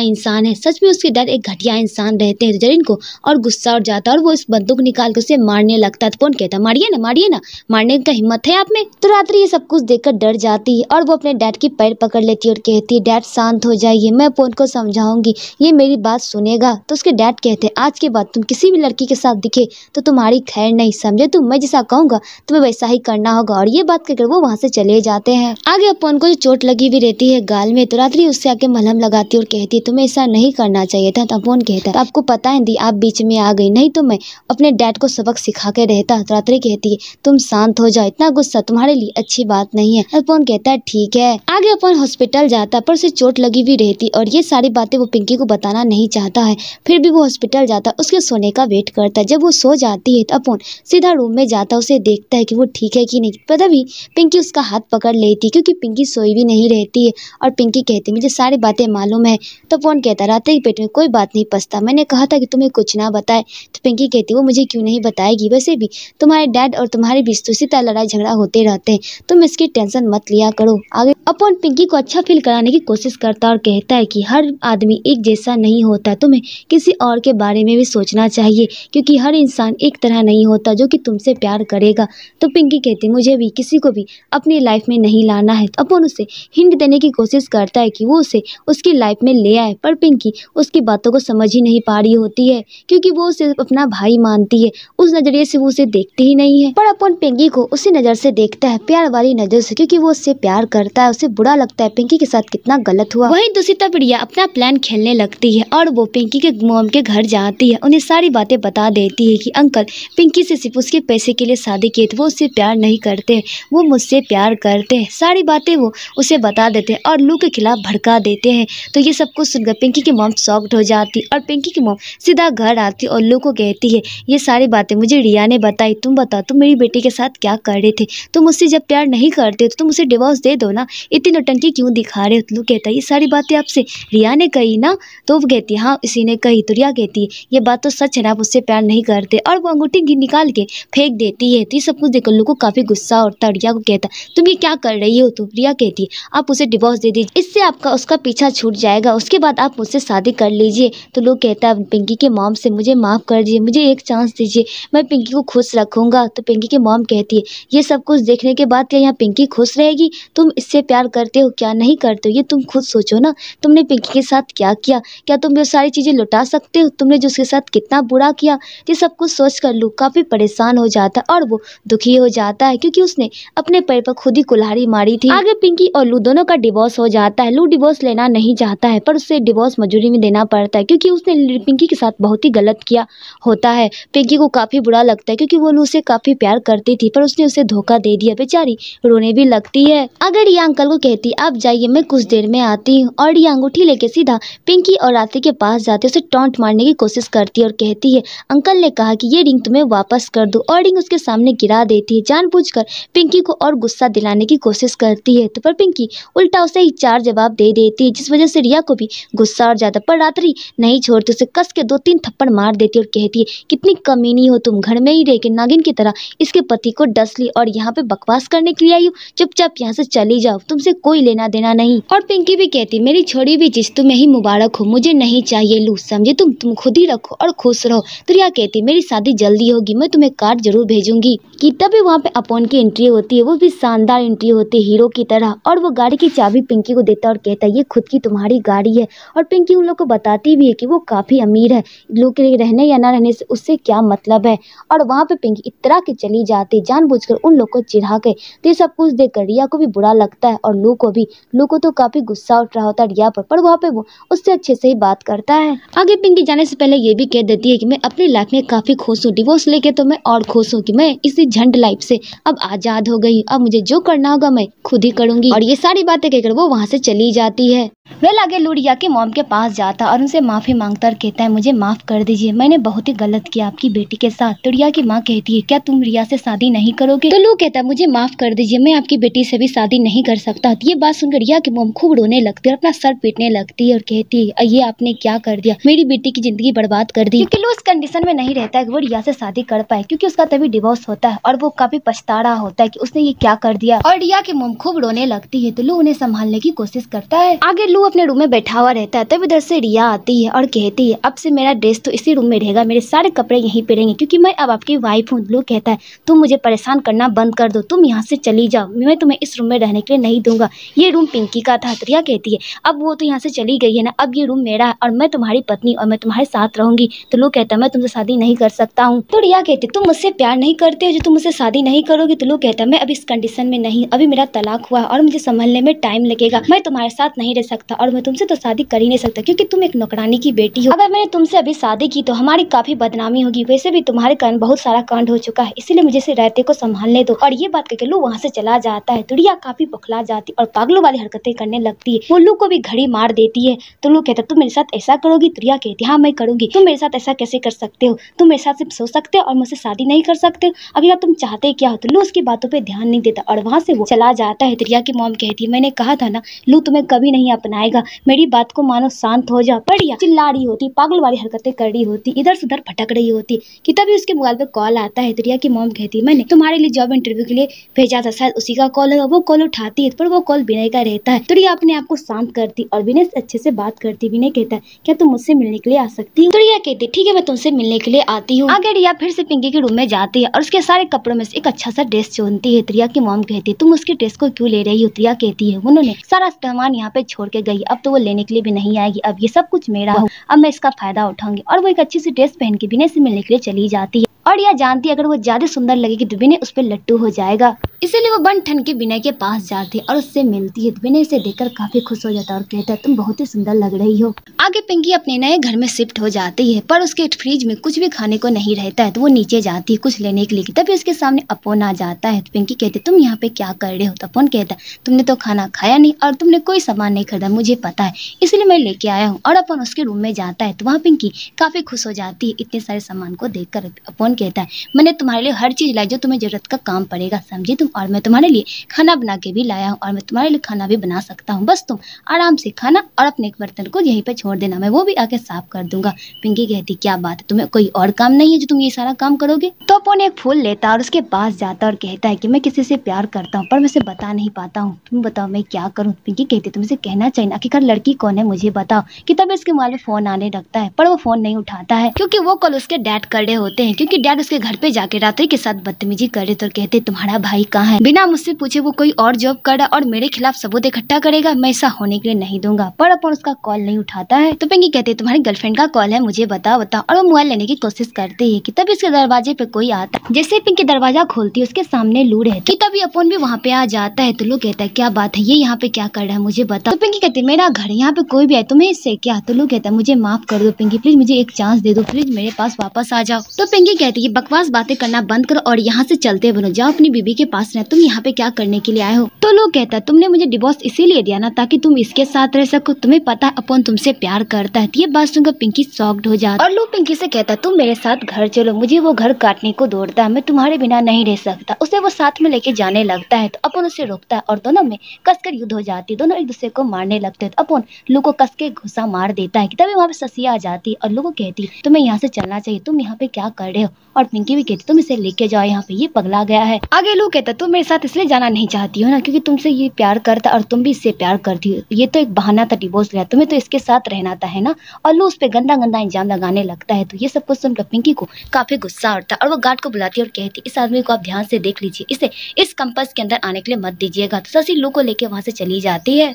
इंसान है सच में उसके डैड एक घटिया इंसान रहते हैं जरीन को और गुस्सा और जाता और वो इस बंदूक निकाल के उसे मारने लगता तो तपोन कहता मारिए ना मारिए ना मारने का हिम्मत है आप में तो रात्रि ये सब कुछ देखकर डर जाती है और वो अपने डैड की पैर पकड़ लेती है और कहती है डैड शांत हो जाइए मैं उनको समझाऊंगी ये मेरी बात सुनेगा तो उसके डैड कहते आज के बाद तुम किसी भी लड़की के साथ दिखे तो तुम्हारी खैर नहीं समझे तुम मैं जैसा कहूँगा तुम्हें वैसा ही करना होगा और ये बात कहकर वो वहाँ से चले जाते हैं आगे अपन को जो चोट लगी हुई रहती है गाल में तो रात्रि उससे आके मलहम लगाती और कहती तुम्हें ऐसा नहीं करना चाहिए था तो अपन कहता आपको पता है दी आप बीच में आ गई नहीं तो मैं अपने डैड को सबक सिखा के रहता तो रात्रि कहती है तुम शांत हो जाओ इतना गुस्सा तुम्हारे लिए अच्छी बात नहीं है अपन कहता है ठीक है आगे अपन हॉस्पिटल जाता पर उसे चोट लगी हुई रहती और ये सारी बातें वो पिंकी को बताना नहीं चाहता है फिर भी वो हॉस्पिटल जाता है उसके सोने का वेट करता है जब वो सो जाती है तो अपन सीधा रूम में जाता उसे देखता है कि वो ठीक है कि नहीं पता भी पिंकी उसका हाथ पकड़ लेती है क्योंकि पिंकी सोई भी नहीं रहती है और पिंकी कहती मुझे सारी बातें मालूम है तो अपुन कहता रात के पेट में कोई बात नहीं पछता मैंने कहा था कि तुम्हें कुछ ना बताए तो पिंकी कहती वो मुझे क्यों नहीं बताएगी वैसे भी तुम्हारे डैड और तुम्हारे बीच तो इसी तरह लड़ाई झगड़ा होते रहते हैं तुम इसकी टेंशन मत लिया करो आगे अपन पिंकी को अच्छा फील कराने की कोशिश करता और कहता है कि कि हर आदमी एक जैसा नहीं होता तुम्हें किसी और के बारे में भी सोचना चाहिए क्योंकि हर इंसान एक तरह नहीं होता जो कि तुमसे प्यार करेगा तो पिंकी कहती मुझे भी किसी को भी अपनी लाइफ में नहीं लाना है तो अपन उसे हिंट देने की कोशिश करता है कि वो उसे उसकी लाइफ में ले आए पर पिंकी उसकी बातों को समझ ही नहीं पा रही होती है क्योंकि वो उसे अपना भाई मानती है उस नज़रिए से वो उसे देखती ही नहीं है पर अपन पिंकी को उसी नज़र से देखता है प्यार वाली नज़र से क्योंकि वो उससे प्यार करता है उसे बुरा लगता है पिंकी के साथ कितना गलत हुआ वही दूसरी तरफ रिया अपना प्लान खेलने लगती है और वो पिंकी के मोम के घर जाती है उन्हें सारी बातें बता देती है कि अंकल पिंकी से सिर्फ उसके पैसे के लिए शादी किए थे तो वो उससे प्यार नहीं करते वो मुझसे प्यार करते हैं सारी बातें वो उसे बता देते हैं और लू के खिलाफ भड़का देते हैं तो ये सब कुछ सुनकर पिंकी की मोम सॉफ्ट हो जाती और पिंकी की मोम सीधा घर आती और लू को कहती है ये सारी बातें मुझे रिया ने बताई तुम बताओ तुम मेरी बेटी के साथ क्या कर रहे थे तुम मुझसे जब प्यार नहीं करते तो तुम उसे डिवोर्स दे दो ना इतनी नोटंकी क्यों दिखा रहे हो तो लू कहता है ये सारी बातें आपसे रिया ने कही ना तो वो कहती हाँ इसी ने कही तो रिया कहती है ये बात तो सच है ना आप उससे प्यार नहीं करते और वो अंगूठी निकाल के फेंक देती है तो ये सब कुछ देख लोगों को काफ़ी गुस्सा और रिया को कहता तुम ये क्या कर रही हो तुम तो रिया कहती है आप उसे डिवोर्स दे दीजिए इससे आपका उसका पीछा छूट जाएगा उसके बाद आप मुझसे शादी कर लीजिए तो लोग कहता है पिंकी के मॉम से मुझे माफ़ कर दीजिए मुझे एक चांस दीजिए मैं पिंकी को खुश रखूँगा तो पिंकी के मॉम कहती है ये सब कुछ देखने के बाद क्या यहाँ पिंकी खुश रहेगी तुम इससे प्यार करते हो क्या नहीं करते हो ये तुम खुद सोचो ना तुमने पिंकी के साथ क्या किया क्या तुम ये सारी चीज़ें लुटा सकते हो तुमने जो उसके साथ कितना बुरा किया ये सब कुछ सोच कर लू काफ़ी परेशान हो जाता है और वो दुखी हो जाता है क्योंकि उसने अपने पैर पर खुद ही कुल्हाड़ी मारी थी आगे पिंकी और लू दोनों का डिवोर्स हो जाता है लू डिवोर्स लेना नहीं चाहता है पर उसे डिवोर्स मजूरी में देना पड़ता है क्योंकि उसने पिंकी के साथ बहुत ही गलत किया होता है पिंकी को काफ़ी बुरा लगता है क्योंकि वो लू से काफ़ी प्यार करती थी पर उसने उसे धोखा दे दिया बेचारी रोने भी लगती है अगर ये अंकल को कहती आप जाइए मैं कुछ देर में आती हूँ और ये अंगूठी अंगूठी लेके सीधा पिंकी और राफी के पास जाते उसे टॉन्ट मारने की कोशिश करती है और कहती है अंकल ने कहा कि ये रिंग तुम्हें वापस कर दो और रिंग उसके सामने गिरा देती है जानबूझकर पिंकी को और गुस्सा दिलाने की कोशिश करती है तो पर पिंकी उल्टा उसे ही चार जवाब दे देती है जिस वजह से रिया को भी गुस्सा और ज़्यादा पर रात्रि नहीं छोड़ती उसे कस के दो तीन थप्पड़ मार देती है और कहती है कितनी कमीनी हो तुम घर में ही रह के नागिन की तरह इसके पति को डस ली और यहाँ पे बकवास करने के लिए आई हो चुपचाप यहाँ से चली जाओ तुमसे कोई लेना देना नहीं और पिंकी भी कहती मेरी छोड़ी भी भी चीज़ तुम्हें ही मुबारक हो मुझे नहीं चाहिए लू समझे तुम तुम खुद ही रखो और खुश रहो तुरिया कहती मेरी शादी जल्दी होगी मैं तुम्हें कार्ड जरूर भेजूंगी की तभी वहाँ पे अपोन की एंट्री होती है वो भी शानदार एंट्री होती है हीरो की तरह और वो गाड़ी की चाबी पिंकी को देता और कहता है ये खुद की तुम्हारी गाड़ी है और पिंकी उन लोग को बताती भी है की वो काफ़ी अमीर है लू के रहने या ना रहने से उससे क्या मतलब है और वहाँ पे पिंकी इतरा के चली जाती जानबूझकर उन लोग को चिढ़ा के तो ये सब कुछ देख कर रिया को भी बुरा लगता है और लू को भी लू को तो काफ़ी गुस्सा उठ रहा होता है रिया पर और वहाँ पे वो उससे अच्छे से ही बात करता है आगे पिंकी जाने से पहले ये भी कह देती है कि मैं अपनी लाइफ में काफ़ी खुश हूँ डिवोर्स लेके तो मैं और खुश हूँ कि मैं इसी झंड लाइफ से अब आज़ाद हो गई अब मुझे जो करना होगा मैं खुद ही करूँगी और ये सारी बातें कहकर वो वहाँ से चली जाती है वेल आगे लुड़िया के मॉम के पास जाता और उनसे माफ़ी मांगता और कहता है मुझे माफ़ कर दीजिए मैंने बहुत ही गलत किया आपकी बेटी के साथ तो रिया की माँ कहती है क्या तुम रिया से शादी नहीं करोगे तो लू कहता है मुझे माफ़ कर दीजिए मैं आपकी बेटी से भी शादी नहीं कर सकता तो ये बात सुनकर रिया की मोम खूब रोने लगती है और अपना सर पीटने रोने लगती है और कहती है ये आपने क्या कर दिया मेरी बेटी की जिंदगी बर्बाद कर दी क्योंकि उस कंडीशन में नहीं रहता है वो रिया से शादी कर पाए क्योंकि उसका तभी डिवोर्स होता है और वो काफी पछता रहा होता है कि उसने ये क्या कर दिया और रिया की मम खूब रोने लगती है तो लू उन्हें संभालने की कोशिश करता है आगे लू अपने रूम में बैठा हुआ रहता है तब इधर से रिया आती है और कहती है अब से मेरा ड्रेस तो इसी रूम में रहेगा मेरे सारे कपड़े यही पे रहेंगे क्यूँकी मैं अब आपकी वाइफ हूँ लू कहता है तुम मुझे परेशान करना बंद कर दो तुम यहाँ से चली जाओ मैं तुम्हें इस रूम में रहने के लिए नहीं दूंगा ये रूम पिंकी का था तो रिया कहती है अब वो तो यहाँ से चली गई है ना अब ये रूम मेरा है और मैं तुम्हारी पत्नी और मैं तुम्हारे साथ रहूंगी तो लोग कहता है मैं तुमसे शादी नहीं कर सकता हूँ तो रिया कहती तुम मुझसे प्यार नहीं करते हो जो तुम मुझसे शादी नहीं करोगे तो लोग कहता मैं अभी इस कंडीशन में नहीं अभी मेरा तलाक हुआ और मुझे संभलने में टाइम लगेगा मैं तुम्हारे साथ नहीं रह सकता और मैं तुमसे तो शादी कर ही नहीं सकता क्यूँकी तुम एक नौकरानी की बेटी हो अगर मैंने तुमसे अभी शादी की तो हमारी काफी बदनामी होगी वैसे भी तुम्हारे कारण बहुत सारा कांड हो चुका है इसीलिए मुझे इसे रहते को संभालने दो और ये बात करके लू वहाँ से चला जाता है तो रिया काफी बखला जाती और पागलों वाली हरकतें करने लगती है वो लू को भी घड़ी मार देती है तो लोग कहते तुम मेरे साथ ऐसा करोगी तो रिया कहती हाँ मैं करूँगी तुम मेरे साथ ऐसा कैसे कर सकते हो तुम मेरे साथ सिर्फ सो सकते हो और मुझसे शादी नहीं कर सकते अगर तुम चाहते क्या हो तो लू उसकी बातों पर ध्यान नहीं देता और वहाँ से वो चला जाता है रिया की मोम कहती है मैंने कहा था ना लू तुम्हें कभी नहीं अपनाएगा मेरी बात को मानो शांत हो जा पढ़िया चिल्ला रही होती पागल वाली हरकतें कर रही होती इधर से उधर भटक रही होती कि तभी उसके मोबाइल पर कॉल आता है रिया की मोम कहती है मैंने तुम्हारे लिए जॉब इंटरव्यू के लिए भेजा था शायद उसी का कॉल होगा वो कॉल उठाती है पर वो कॉल बिना का रहता है तो रिया अपने आप को शांत करती और अविनेश अच्छे से बात करती भी नहीं कहता क्या तुम मुझसे मिलने के लिए आ सकती हो तो रिया कहती ठीक है मैं तुमसे मिलने के लिए आती हूँ आगे रिया फिर से पिंकी के रूम में जाती है और उसके सारे कपड़ों में से एक अच्छा सा ड्रेस चुनती है त्रिया की मोम कहती है तुम उसके ड्रेस को क्यूँ ले रही हो त्रिया कहती है उन्होंने सारा सामान यहाँ पे छोड़ के गई अब तो वो लेने के लिए भी नहीं आएगी अब ये सब कुछ मेरा हो अब मैं इसका फायदा उठाऊंगी और वो एक अच्छी सी ड्रेस पहन के बिना से मिलने के लिए चली जाती है और यह जानती है अगर वो ज्यादा सुंदर लगेगी तो बिना उस पर लट्टू हो जाएगा इसीलिए वो बन ठन के विनय के पास जाती है और उससे मिलती है विनय उसे देखकर काफी खुश हो जाता है और कहता है तुम बहुत ही सुंदर लग रही हो आगे पिंकी अपने नए घर में शिफ्ट हो जाती है पर उसके फ्रिज में कुछ भी खाने को नहीं रहता है तो वो नीचे जाती है कुछ लेने के लिए तभी उसके सामने अपोन आ जाता है तो पिंकी कहती तुम यहाँ पे क्या कर रहे हो तो अपोन कहता तुमने तो खाना खाया नहीं और तुमने कोई सामान नहीं खरीदा मुझे पता है इसलिए मैं लेके आया हूँ और अपन उसके रूम में जाता है तो वहाँ पिंकी काफी खुश हो जाती है इतने सारे सामान को कर अपोन कहता है मैंने तुम्हारे लिए हर चीज लाई जो तुम्हें जरूरत का काम पड़ेगा समझे तुम हूँ और मैं तुम्हारे लिए खाना बना के भी लाया हूँ और मैं तुम्हारे लिए खाना भी बना सकता हूँ बस तुम आराम से खाना और अपने बर्तन को यहीं पर छोड़ देना मैं वो भी आके साफ कर दूंगा पिंकी कहती क्या बात है तुम्हें कोई और काम नहीं है जो तुम ये सारा काम करोगे तो अपन एक फूल लेता और उसके पास जाता और कहता है कि मैं किसी से प्यार करता हूँ पर मैं उसे बता नहीं पाता हूँ तुम बताओ मैं क्या करूँ पिंकी कहती तुम्हें कहना चाहिए आखिरकार लड़की कौन है मुझे बताओ कि तब इसके मोबाइल में फ़ोन आने लगता है पर वो फ़ोन नहीं उठाता है क्यूँकी वो कल उसके डैड कर रहे होते हैं क्यूँकी डैड उसके घर पे जाके रात्रि के साथ बदतमीजी कर रहे थे और कहते तुम्हारा भाई का है बिना मुझसे पूछे वो कोई और जॉब कर रहा और मेरे खिलाफ सबूत इकट्ठा करेगा मैं ऐसा होने के लिए नहीं दूंगा पर अपन उसका कॉल नहीं उठाता है तो पिंकी कहते तुम्हारी गर्लफ्रेंड का कॉल है मुझे बताओ बताओ और वो मोबाइल लेने की कोशिश करती है की तभी इसके दरवाजे पे कोई आता जैसे पिंकी दरवाजा खोलती है उसके सामने लू रहती है तभी अपन भी वहाँ पे आ जाता है तो लोग कहता है क्या बात है ये यहाँ पे क्या कर रहा है मुझे बताओ तो पिंकी कहती है मेरा घर यहाँ पे कोई भी है तुम्हें इससे क्या तो लोग कहता है मुझे माफ कर दो पिंकी प्लीज मुझे एक चांस दे दो प्लीज मेरे पास वापस आ जाओ तो पिंकी कहती है बकवास बातें करना बंद करो और यहाँ से चलते बनो जाओ अपनी बीबी के पास पास रहे तुम यहाँ पे क्या करने के लिए आए हो तो लोग कहता है तुमने मुझे डिवोर्स इसीलिए दिया ना ताकि तुम इसके साथ रह सको तुम्हें पता अपन तुमसे प्यार करता है ये बात सुनकर पिंकी सॉफ्ट हो जाता और लोग पिंकी से कहता तुम मेरे साथ घर चलो मुझे वो घर काटने को दौड़ता है मैं तुम्हारे बिना नहीं रह सकता उसे वो साथ में लेके जाने लगता है तो अपन उसे रोकता है और दोनों में कसकर युद्ध हो जाती है दोनों एक दूसरे को मारने लगते हैं तो अपन लोग को कस के घुसा मार देता है तभी वहाँ पे ससिया आ जाती है और लोगो कहती है तुम्हें यहाँ से चलना चाहिए तुम यहाँ पे क्या कर रहे हो और पिंकी भी कहती तुम इसे लेके जाओ यहाँ पे ये पगला गया है आगे लोग कहता तुम तो मेरे साथ इसलिए जाना नहीं चाहती हो ना क्योंकि तुमसे ये प्यार करता और तुम भी इससे प्यार करती हो ये तो एक बहाना था डिवोर्स लिया तुम्हें तो इसके साथ रहना था है ना और लो उस पर गंदा गंदा इंजाम लगाने लगता है तो ये सब कुछ सुनकर पिंकी को काफ़ी गुस्सा आता और वो गार्ड को बुलाती और कहती इस आदमी को आप ध्यान से देख लीजिए इसे इस कंपस के अंदर आने के लिए मत दीजिएगा तो ससी लू को लेकर वहाँ से चली जाती है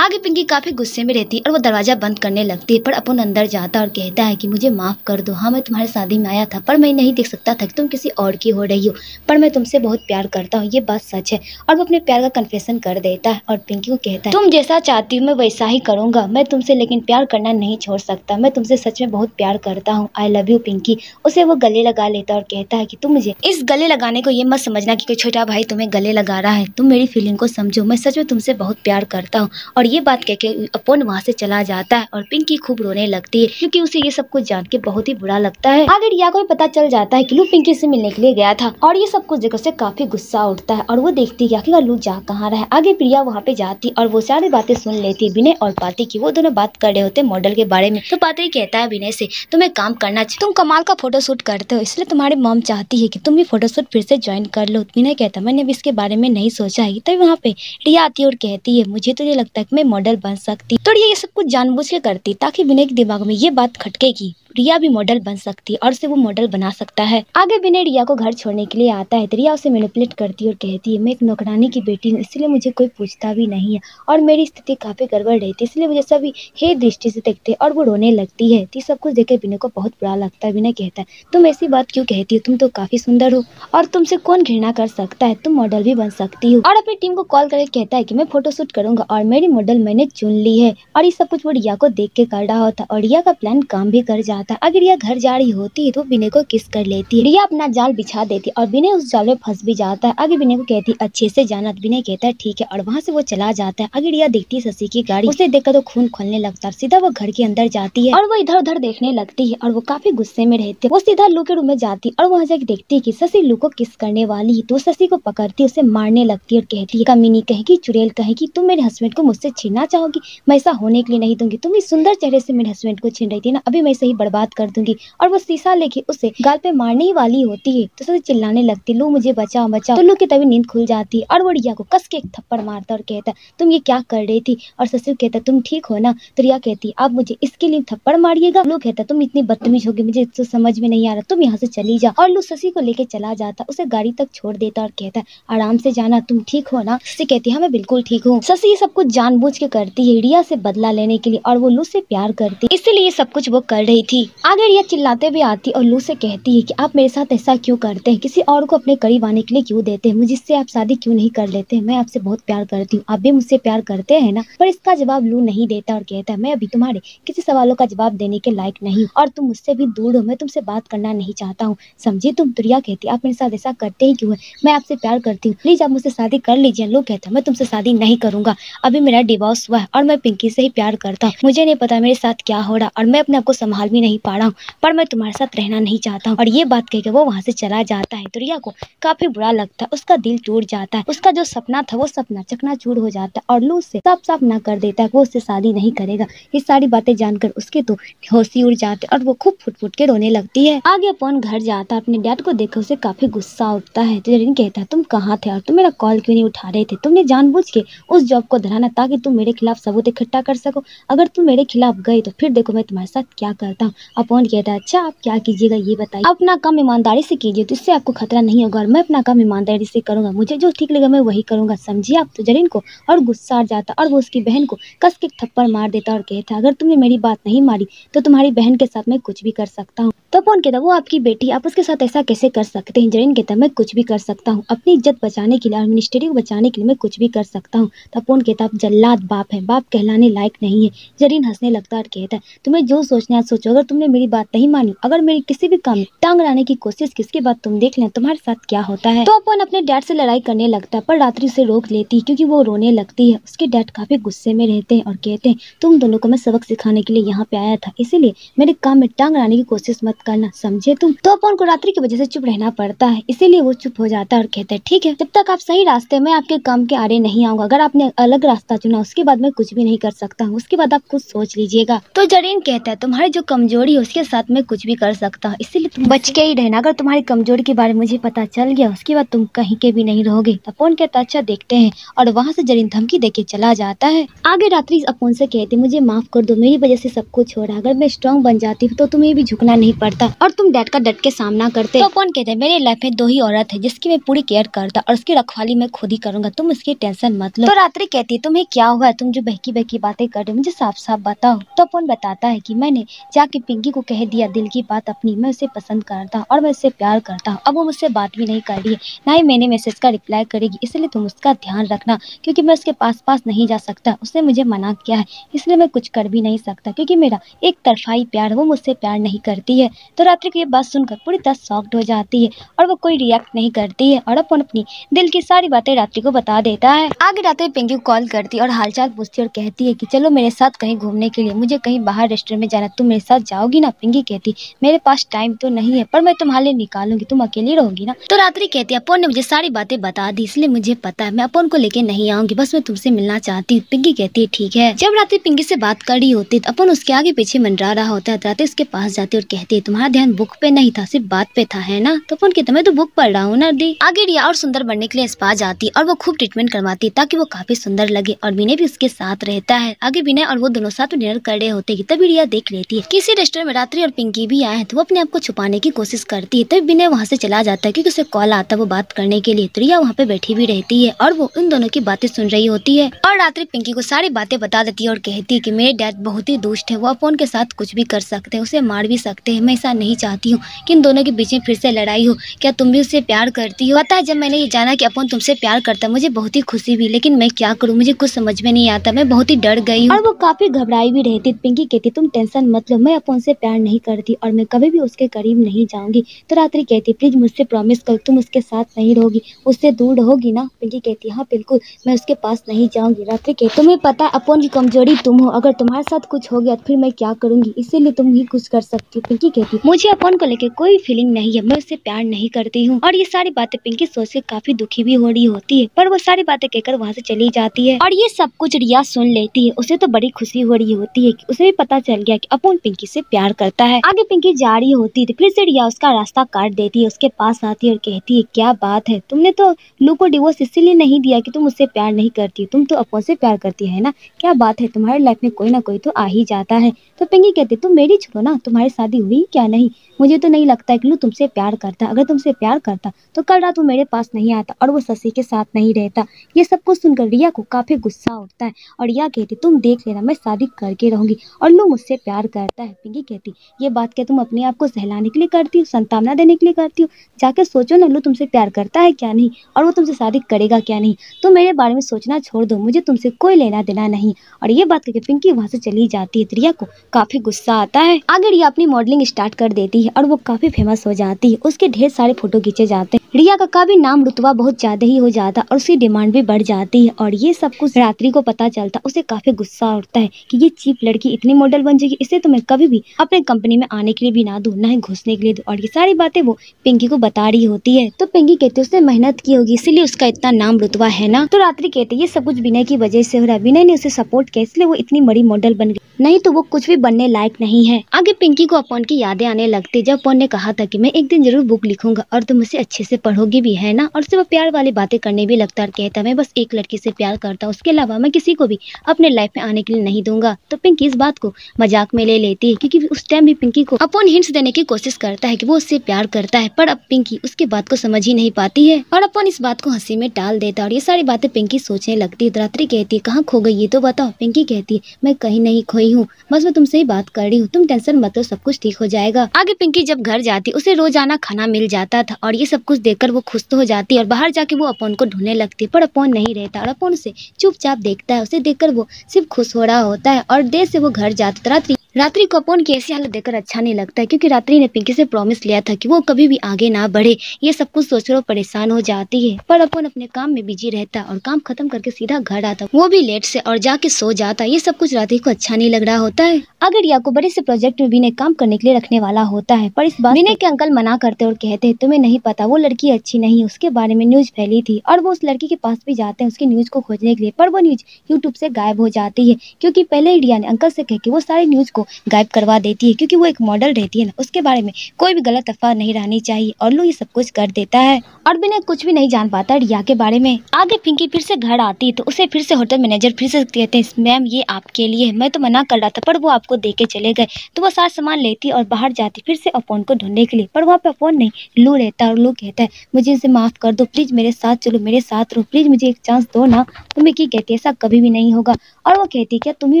आगे पिंकी काफ़ी गुस्से में रहती है और वो दरवाज़ा बंद करने लगती है पर अपन अंदर जाता और कहता है कि मुझे माफ़ कर दो हाँ मैं तुम्हारी शादी में आया था पर मैं नहीं देख सकता था कि तुम किसी और की हो रही हो पर मैं तुमसे बहुत प्यार करता हूँ ये बात सच है और वो अपने प्यार का कन्फेशन कर देता है और पिंकी को कहता है तुम जैसा चाहती हो मैं वैसा ही करूँगा मैं तुमसे लेकिन प्यार करना नहीं छोड़ सकता मैं तुमसे सच में बहुत प्यार करता हूँ आई लव यू पिंकी उसे वो गले लगा लेता और कहता है की तुम मुझे इस गले लगाने को ये मत समझना की कोई छोटा भाई तुम्हें गले लगा रहा है तुम मेरी फीलिंग को समझो मैं सच में तुमसे बहुत प्यार करता हूँ और ये बात कह के अपन वहाँ से चला जाता है और पिंकी खूब रोने लगती है क्योंकि उसे ये सब कुछ जान के बहुत ही बुरा लगता है आगे रिया को पता चल जाता है कि लू पिंकी से मिलने के लिए गया था और ये सब कुछ जगह से काफी गुस्सा उठता है और वो देखती है आखिर लू जा कहाँ रहा है आगे प्रिया वहाँ पे जाती और वो सारी बातें सुन लेती विनय और पाती की वो दोनों बात कर रहे होते मॉडल के बारे में तो पात्री कहता है विनय से तुम्हें काम करना चाहिए तुम कमाल का फोटो शूट करते हो इसलिए तुम्हारी मॉम चाहती है की तुम भी फोटो शूट फिर से ज्वाइन कर लो विनय कहता मैंने अब इसके बारे में नहीं सोचा है तभी वहाँ पे रिया आती है और कहती है मुझे तो ये लगता है में मॉडल बन सकती तो ये सब कुछ जानबूझ के करती ताकि विनय के दिमाग में ये बात खटकेगी रिया भी मॉडल बन सकती है और उसे वो मॉडल बना सकता है आगे विनय रिया को घर छोड़ने के लिए आता है तो रिया उसे मेनिपुलेट करती है और कहती है मैं एक नौकरानी की बेटी हूँ इसलिए मुझे कोई पूछता भी नहीं है और मेरी स्थिति काफ़ी गड़बड़ रहती है इसलिए मुझे सभी हे दृष्टि से देखते हैं और वो रोने लगती है तो सब कुछ देखकर विनय को बहुत बुरा लगता है विनय कहता है तुम ऐसी बात क्यों कहती हो तुम तो काफ़ी सुंदर हो और तुमसे कौन घृणा कर सकता है तुम मॉडल भी बन सकती हो और अपनी टीम को कॉल करके कहता है की मैं फोटोशूट करूंगा और मेरी मॉडल मैंने चुन ली है और ये सब कुछ वो रिया को देख के कर रहा होता और रिया का प्लान काम भी कर जा रहा अगर यह घर जा रही होती तो बिने को किस कर लेती रिया अपना जाल बिछा देती और बिने उस जाल में फंस भी जाता है अगर बिने को कहती अच्छे से जाना बिने तो कहता है ठीक है और वहाँ से वो चला जाता है अगर रिया देखती है शशि की गाड़ी उसे देखकर तो खून खोलने लगता है सीधा वो घर के अंदर जाती है और वो इधर उधर देखने लगती है और वो काफी गुस्से में रहती है वो सीधा लू के रूम में जाती और वहाँ जाकर देखती है की शशि लू को किस करने वाली है तो शशि को पकड़ती उसे मारने लगती है और कहती है कमीनी कहेगी चुड़ैल कहेगी तुम मेरे हस्बैंड को मुझसे छीनना चाहोगी मैं ऐसा होने के लिए नहीं दूंगी तुम इस सुंदर चेहरे से मेरे हस्बैंड को छीन रही थी ना अभी मैं सही बड़ा बर्बाद कर दूंगी और वो शीशा लेके उसे गाल पे मारने वाली होती है तो सभी चिल्लाने लगती लू मुझे बचाओ बचाओ तो लू की तभी नींद खुल जाती और वो रिया को कस के एक थप्पड़ मारता और कहता तुम ये क्या कर रही थी और ससुर कहता तुम ठीक हो ना तो रिया कहती आप मुझे इसके लिए थप्पड़ मारिएगा लू कहता तुम इतनी बदतमीज होगी मुझे तो समझ में नहीं आ रहा तुम यहाँ से चली जाओ और लू शशि को लेके चला जाता उसे गाड़ी तक छोड़ देता और कहता आराम से जाना तुम ठीक हो ना शशि कहती है हाँ, मैं बिल्कुल ठीक हूँ शशि ये सब कुछ जानबूझ के करती है रिया से बदला लेने के लिए और वो लू से प्यार करती इसलिए सब कुछ वो कर रही थी थी आगे रिया चिल्लाते हुए आती और लू से कहती है कि आप मेरे साथ ऐसा क्यों करते हैं किसी और को अपने करीब आने के लिए क्यों देते हैं मुझसे आप शादी क्यों नहीं कर लेते हैं मैं आपसे बहुत प्यार करती हूँ आप भी मुझसे प्यार करते हैं ना पर इसका जवाब लू नहीं देता और कहता है मैं अभी तुम्हारे किसी सवालों का जवाब देने के लायक नहीं और तुम मुझसे भी दूर हो मैं तुमसे बात करना नहीं चाहता हूँ समझी तुम तो रिया कहती आप मेरे साथ ऐसा करते ही क्यों है मैं आपसे प्यार करती हूँ प्लीज आप मुझसे शादी कर लीजिए लू कहता मैं तुमसे शादी नहीं करूंगा अभी मेरा डिवोर्स हुआ है और मैं पिंकी से ही प्यार करता हूँ मुझे नहीं पता मेरे साथ क्या हो रहा और मैं अपने आपको संभाल भी नहीं नहीं पा रहा हूँ पर मैं तुम्हारे साथ रहना नहीं चाहता हूँ और ये बात कहकर वो वहाँ से चला जाता है तो रिया को काफी बुरा लगता है उसका दिल टूट जाता है उसका जो सपना था वो सपना चूर हो जाता है और लू से साफ साफ ना कर देता है वो उससे शादी नहीं करेगा ये सारी बातें जानकर उसके तो होशी उड़ जाते और वो खूब फुट फुट के रोने लगती है आगे अपन घर जाता है अपने डैड को देखकर उसे काफी गुस्सा उठता है तो कहता है तुम कहाँ थे और तुम मेरा कॉल क्यों नहीं उठा रहे थे तुमने जानबूझ के उस जॉब को धराना ताकि तुम मेरे खिलाफ सबूत इकट्ठा कर सको अगर तुम मेरे खिलाफ गए तो फिर देखो मैं तुम्हारे साथ क्या करता हूँ अपॉइंट किया था अच्छा आप क्या कीजिएगा ये बताइए अपना काम ईमानदारी से कीजिए तो इससे आपको खतरा नहीं होगा और मैं अपना काम ईमानदारी से करूंगा मुझे जो ठीक लगेगा मैं वही करूंगा समझिए आप तो जरीन को और गुस्सा आ जाता और वो उसकी बहन को कस के थप्पड़ मार देता और कहता अगर तुमने मेरी बात नहीं मारी तो तुम्हारी बहन के साथ मैं कुछ भी कर सकता हूँ तो फोन कहता वो आपकी बेटी आप उसके साथ ऐसा कैसे कर सकते हैं जरीन कहता मैं कुछ भी कर सकता हूँ अपनी इज्जत बचाने के लिए और मिनिस्ट्री को बचाने के लिए मैं कुछ भी कर सकता हूँ फोन कहता आप जल्लाद बाप है बाप कहलाने लायक नहीं है जरीन हंसने लगता और कहता है तुम्हें जो सोचना है सोचो अगर तुमने मेरी बात नहीं मानी अगर मेरी किसी भी काम में टांग लाने की कोशिश किसके बाद तुम देख लें तुम्हारे साथ क्या होता है तो अपन अपने डैड से लड़ाई करने लगता है पर रात्रि उसे रोक लेती है क्योंकि वो रोने लगती है उसके डैड काफी गुस्से में रहते हैं और कहते हैं तुम दोनों को मैं सबक सिखाने के लिए यहाँ पे आया था इसीलिए मेरे काम में टांग लाने की कोशिश मत मत करना समझे तुम तो अपन को रात्रि की वजह से चुप रहना पड़ता है इसीलिए वो चुप हो जाता है और कहता है ठीक है जब तक आप सही रास्ते में आपके काम के आड़े नहीं आऊंगा अगर आपने अलग रास्ता चुना उसके बाद मैं कुछ भी नहीं कर सकता हूँ उसके बाद आप कुछ सोच लीजिएगा तो जरीन कहता है तुम्हारी जो कमजोरी है उसके साथ में कुछ भी कर सकता हूँ इसीलिए तुम बच के ही रहना अगर तुम्हारी कमजोरी के बारे में मुझे पता चल गया उसके बाद तुम कहीं के भी नहीं रहोगे अपोन कहता अच्छा देखते हैं और वहाँ से जरीन धमकी देके चला जाता है आगे रात्रि अपोन से कहते मुझे माफ कर दो मेरी वजह से सब कुछ हो रहा है अगर मैं स्ट्रांग बन जाती हूँ तो तुम्हें भी झुकना नहीं पड़ता पड़ता और तुम डैड का डट के सामना करते तो कौन कहते मेरे लाइफ में दो ही औरत है जिसकी मैं पूरी केयर करता और उसकी रखवाली मैं खुद ही करूंगा तुम उसकी टेंशन मत लो तो रात्रि कहती है तुम्हें क्या हुआ तुम जो बहकी बहकी बातें कर रहे हो मुझे साफ साफ बताओ तो अपन बताता है की मैंने जाके पिंकी को कह दिया दिल की बात अपनी मैं उसे पसंद करता और मैं उससे प्यार करता हूँ अब वो मुझसे बात भी नहीं कर रही है ना ही मैंने मैसेज का रिप्लाई करेगी इसलिए तुम उसका ध्यान रखना क्योंकि मैं उसके पास पास नहीं जा सकता उसने मुझे मना किया है इसलिए मैं कुछ कर भी नहीं सकता क्योंकि मेरा एक तरफाई प्यार वो मुझसे प्यार नहीं करती है तो रात्रि को ये बात सुनकर पूरी तरह सॉफ्ट हो जाती है और वो कोई रिएक्ट नहीं करती है और अपन अपनी दिल की सारी बातें रात्रि को बता देता है आगे रात्रि पिंकी को कॉल करती है और हालचाल पूछती और कहती है की चलो मेरे साथ कहीं घूमने के लिए मुझे कहीं बाहर रेस्टोरेंट में जाना तुम मेरे साथ जाओगी ना पिंकी कहती मेरे पास टाइम तो नहीं है पर मैं तुम्हारे लिए निकालूंगी तुम अकेली रहोगी ना तो रात्रि कहती है अपन ने मुझे सारी बातें बता दी इसलिए मुझे पता है मैं अपन को लेकर नहीं आऊंगी बस मैं तुमसे मिलना चाहती हूँ पिंकी कहती है ठीक है जब रात्रि पिंकी से बात कर रही होती है तो अपन उसके आगे पीछे मंडरा रहा होता है तो रात्रि उसके पास जाती है और कहती है तुम्हारा ध्यान बुक पे नहीं था सिर्फ बात पे था है ना तो फोन कहते मैं तो बुक पढ़ रहा हूँ ना दी आगे रिया और सुंदर बनने के लिए स्पा जाती और वो खूब ट्रीटमेंट करवाती ताकि वो काफी सुंदर लगे और विनय भी उसके साथ रहता है आगे विनय और वो दोनों साथ डिनर कर रहे होते हैं तभी रिया देख लेती है किसी रेस्टोरेंट में रात्रि और पिंकी भी आए हैं तो वो अपने आप को छुपाने की कोशिश करती है तभी विनय वहाँ से चला जाता है क्योंकि उसे कॉल आता है वो बात करने के लिए तो रिया वहाँ पे बैठी भी रहती है और वो उन दोनों की बातें सुन रही होती है और रात्रि पिंकी को सारी बातें बता देती है और कहती है की मेरे डैड बहुत ही दुष्ट है वो अपन के साथ कुछ भी कर सकते हैं उसे मार भी सकते हैं मैं ऐसा नहीं चाहती हूँ कि इन दोनों के बीच में फिर से लड़ाई हो क्या तुम भी उससे प्यार करती हो पता है जब मैंने ये जाना कि अपन तुमसे प्यार करता मुझे बहुत ही खुशी हुई लेकिन मैं क्या करूँ मुझे कुछ समझ में नहीं आता मैं बहुत ही डर गई और वो काफ़ी घबराई भी रहती पिंकी कहती तुम टेंशन मत लो मैं अपन से प्यार नहीं करती और मैं कभी भी उसके करीब नहीं जाऊँगी तो रात्रि कहती प्लीज़ मुझसे प्रॉमिस कर तुम उसके साथ नहीं रहोगी उससे दूर रहोगी ना पिंकी कहती हाँ बिल्कुल मैं उसके पास नहीं जाऊँगी रात्रि कहती तुम्हें पता अपन की कमजोरी तुम हो अगर तुम्हारे साथ कुछ हो गया तो फिर मैं क्या करूँगी इसीलिए तुम ही कुछ कर सकती हो पिंकी कहती मुझे अपन को लेकर कोई फीलिंग नहीं है मैं उससे प्यार नहीं करती हूँ और ये सारी बातें पिंकी सोच के काफी दुखी भी हो रही होती है पर वो सारी बातें कहकर वहाँ से चली जाती है और ये सब कुछ रिया सुन लेती है उसे तो बड़ी खुशी हो रही होती है की उसे भी पता चल गया की अपन पिंकी से प्यार करता है आगे पिंकी जा रही होती है तो फिर से रिया उसका रास्ता काट देती है उसके पास आती है और कहती है क्या बात है तुमने तो लू को डिवोर्स इसीलिए नहीं दिया की तुम उससे प्यार नहीं करती तुम तो अपन से प्यार करती है ना क्या बात है तुम्हारी लाइफ में कोई ना कोई तो आ ही जाता है तो पिंकी कहती तुम मेरी छोड़ो ना तुम्हारी शादी हुई क्या क्या नहीं मुझे तो नहीं लगता कि लू तुमसे प्यार करता अगर तुमसे प्यार करता तो कल रात वो मेरे पास नहीं आता और वो शशि के साथ नहीं रहता ये सब कुछ सुनकर रिया को काफ़ी गुस्सा उठता है और रिया कहती तुम देख लेना मैं शादी करके रहूंगी और लू मुझसे प्यार करता है पिंकी कहती ये बात क्या तुम अपने आप को सहलाने के लिए करती हो संतावना देने के लिए करती हो जाके सोचो ना लू तुमसे प्यार करता है क्या नहीं और वो तुमसे शादी करेगा क्या नहीं तुम मेरे बारे में सोचना छोड़ दो मुझे तुमसे कोई लेना देना नहीं और ये बात करके पिंकी वहाँ से चली जाती है रिया को काफ़ी गुस्सा आता है आगे रिया अपनी मॉडलिंग स्टार्ट कर देती है और वो काफ़ी फेमस हो जाती है उसके ढेर सारे फोटो खींचे जाते हैं रिया का काफी नाम रुतवा बहुत ज़्यादा ही हो जाता और उसकी डिमांड भी बढ़ जाती है और ये सब कुछ रात्रि को पता चलता उसे काफ़ी गुस्सा उठता है कि ये चीप लड़की इतनी मॉडल बन जाएगी इसे तो मैं कभी भी अपने कंपनी में आने के लिए भी ना दूँ ना ही घुसने के लिए दू और ये सारी बातें वो पिंकी को बता रही होती है तो पिंकी कहती है उसने मेहनत की होगी इसीलिए उसका इतना नाम रुतवा है ना तो रात्रि कहते ये सब कुछ विनय की वजह से हो रहा है विनय ने उसे सपोर्ट किया इसलिए वो इतनी बड़ी मॉडल बन गई नहीं तो वो कुछ भी बनने लायक नहीं है आगे पिंकी को अपन की यादें आने लगती जब पौन ने कहा था कि मैं एक दिन जरूर बुक लिखूंगा और तुम उसे अच्छे से पढ़ोगी भी है ना और वो प्यार वाली बातें करने भी लगता और कहता मैं बस एक लड़की से प्यार करता हूँ उसके अलावा मैं किसी को भी अपने लाइफ में आने के लिए नहीं दूंगा तो पिंकी इस बात को मजाक में ले लेती है क्यूँकी उस टाइम भी पिंकी को अपन हिंट्स देने की कोशिश करता है की वो उससे प्यार करता है पर अब पिंकी उसके बात को समझ ही नहीं पाती है और अपन इस बात को हंसी में टाल देता और ये सारी बातें पिंकी सोचने लगती है रात्रि कहती है कहाँ खो गई ये तो बताओ पिंकी कहती है मैं कहीं नहीं खोई हूँ बस मैं तुमसे ही बात कर रही हूँ तुम टेंशन मत लो सब कुछ ठीक हो जाए जाएगा आगे पिंकी जब घर जाती उसे रोजाना खाना मिल जाता था और ये सब कुछ देखकर वो खुश तो हो जाती और बाहर जाके वो अपोन को ढूंढने लगती पर अपोन नहीं रहता और अपोन उसे चुपचाप देखता है उसे देखकर वो सिर्फ खुश हो रहा होता है और देर से वो घर जाता रात्रि रात्रि को अपन की ऐसी हालत देखकर अच्छा नहीं लगता है क्योंकि रात्रि ने पिंकी से प्रॉमिस लिया था कि वो कभी भी आगे ना बढ़े ये सब कुछ सोचकर वो परेशान हो जाती है पर अपन अपने काम में बिजी रहता और काम खत्म करके सीधा घर आता वो भी लेट से और जाके सो जाता ये सब कुछ रात्रि को अच्छा नहीं लग रहा होता है अगर या को बड़े से प्रोजेक्ट में विनय काम करने के लिए रखने वाला होता है पर इस बार विनय के अंकल मना करते और कहते हैं तुम्हें नहीं पता वो लड़की अच्छी नहीं उसके बारे में न्यूज फैली थी और वो उस लड़की के पास भी जाते हैं उसकी न्यूज को खोजने के लिए पर वो न्यूज यूट्यूब से गायब हो जाती है क्योंकि पहले इंडिया ने अंकल से कह के वो सारी न्यूज को गायब करवा देती है क्योंकि वो एक मॉडल रहती है ना उसके बारे में कोई भी गलत अफवाह नहीं रहनी चाहिए और लू ये सब कुछ कर देता है और बिना कुछ भी नहीं जान पाता रिया के बारे में आगे पिंकी फिर से घर आती है तो उसे फिर से होटल मैनेजर फिर से कहते हैं मैम ये आपके लिए है मैं तो मना कर रहा था पर वो आपको दे के चले गए तो वो सारा सामान लेती और बाहर जाती फिर से अपोन को ढूंढने के लिए पर वहाँ पे अपोन नहीं लू रहता और लू कहता है मुझे इसे माफ़ कर दो प्लीज़ मेरे साथ चलो मेरे साथ रहो प्लीज़ मुझे एक चांस दो ना तुम्हें तो की कहती है ऐसा कभी भी नहीं होगा और वो कहती है क्या तुम ही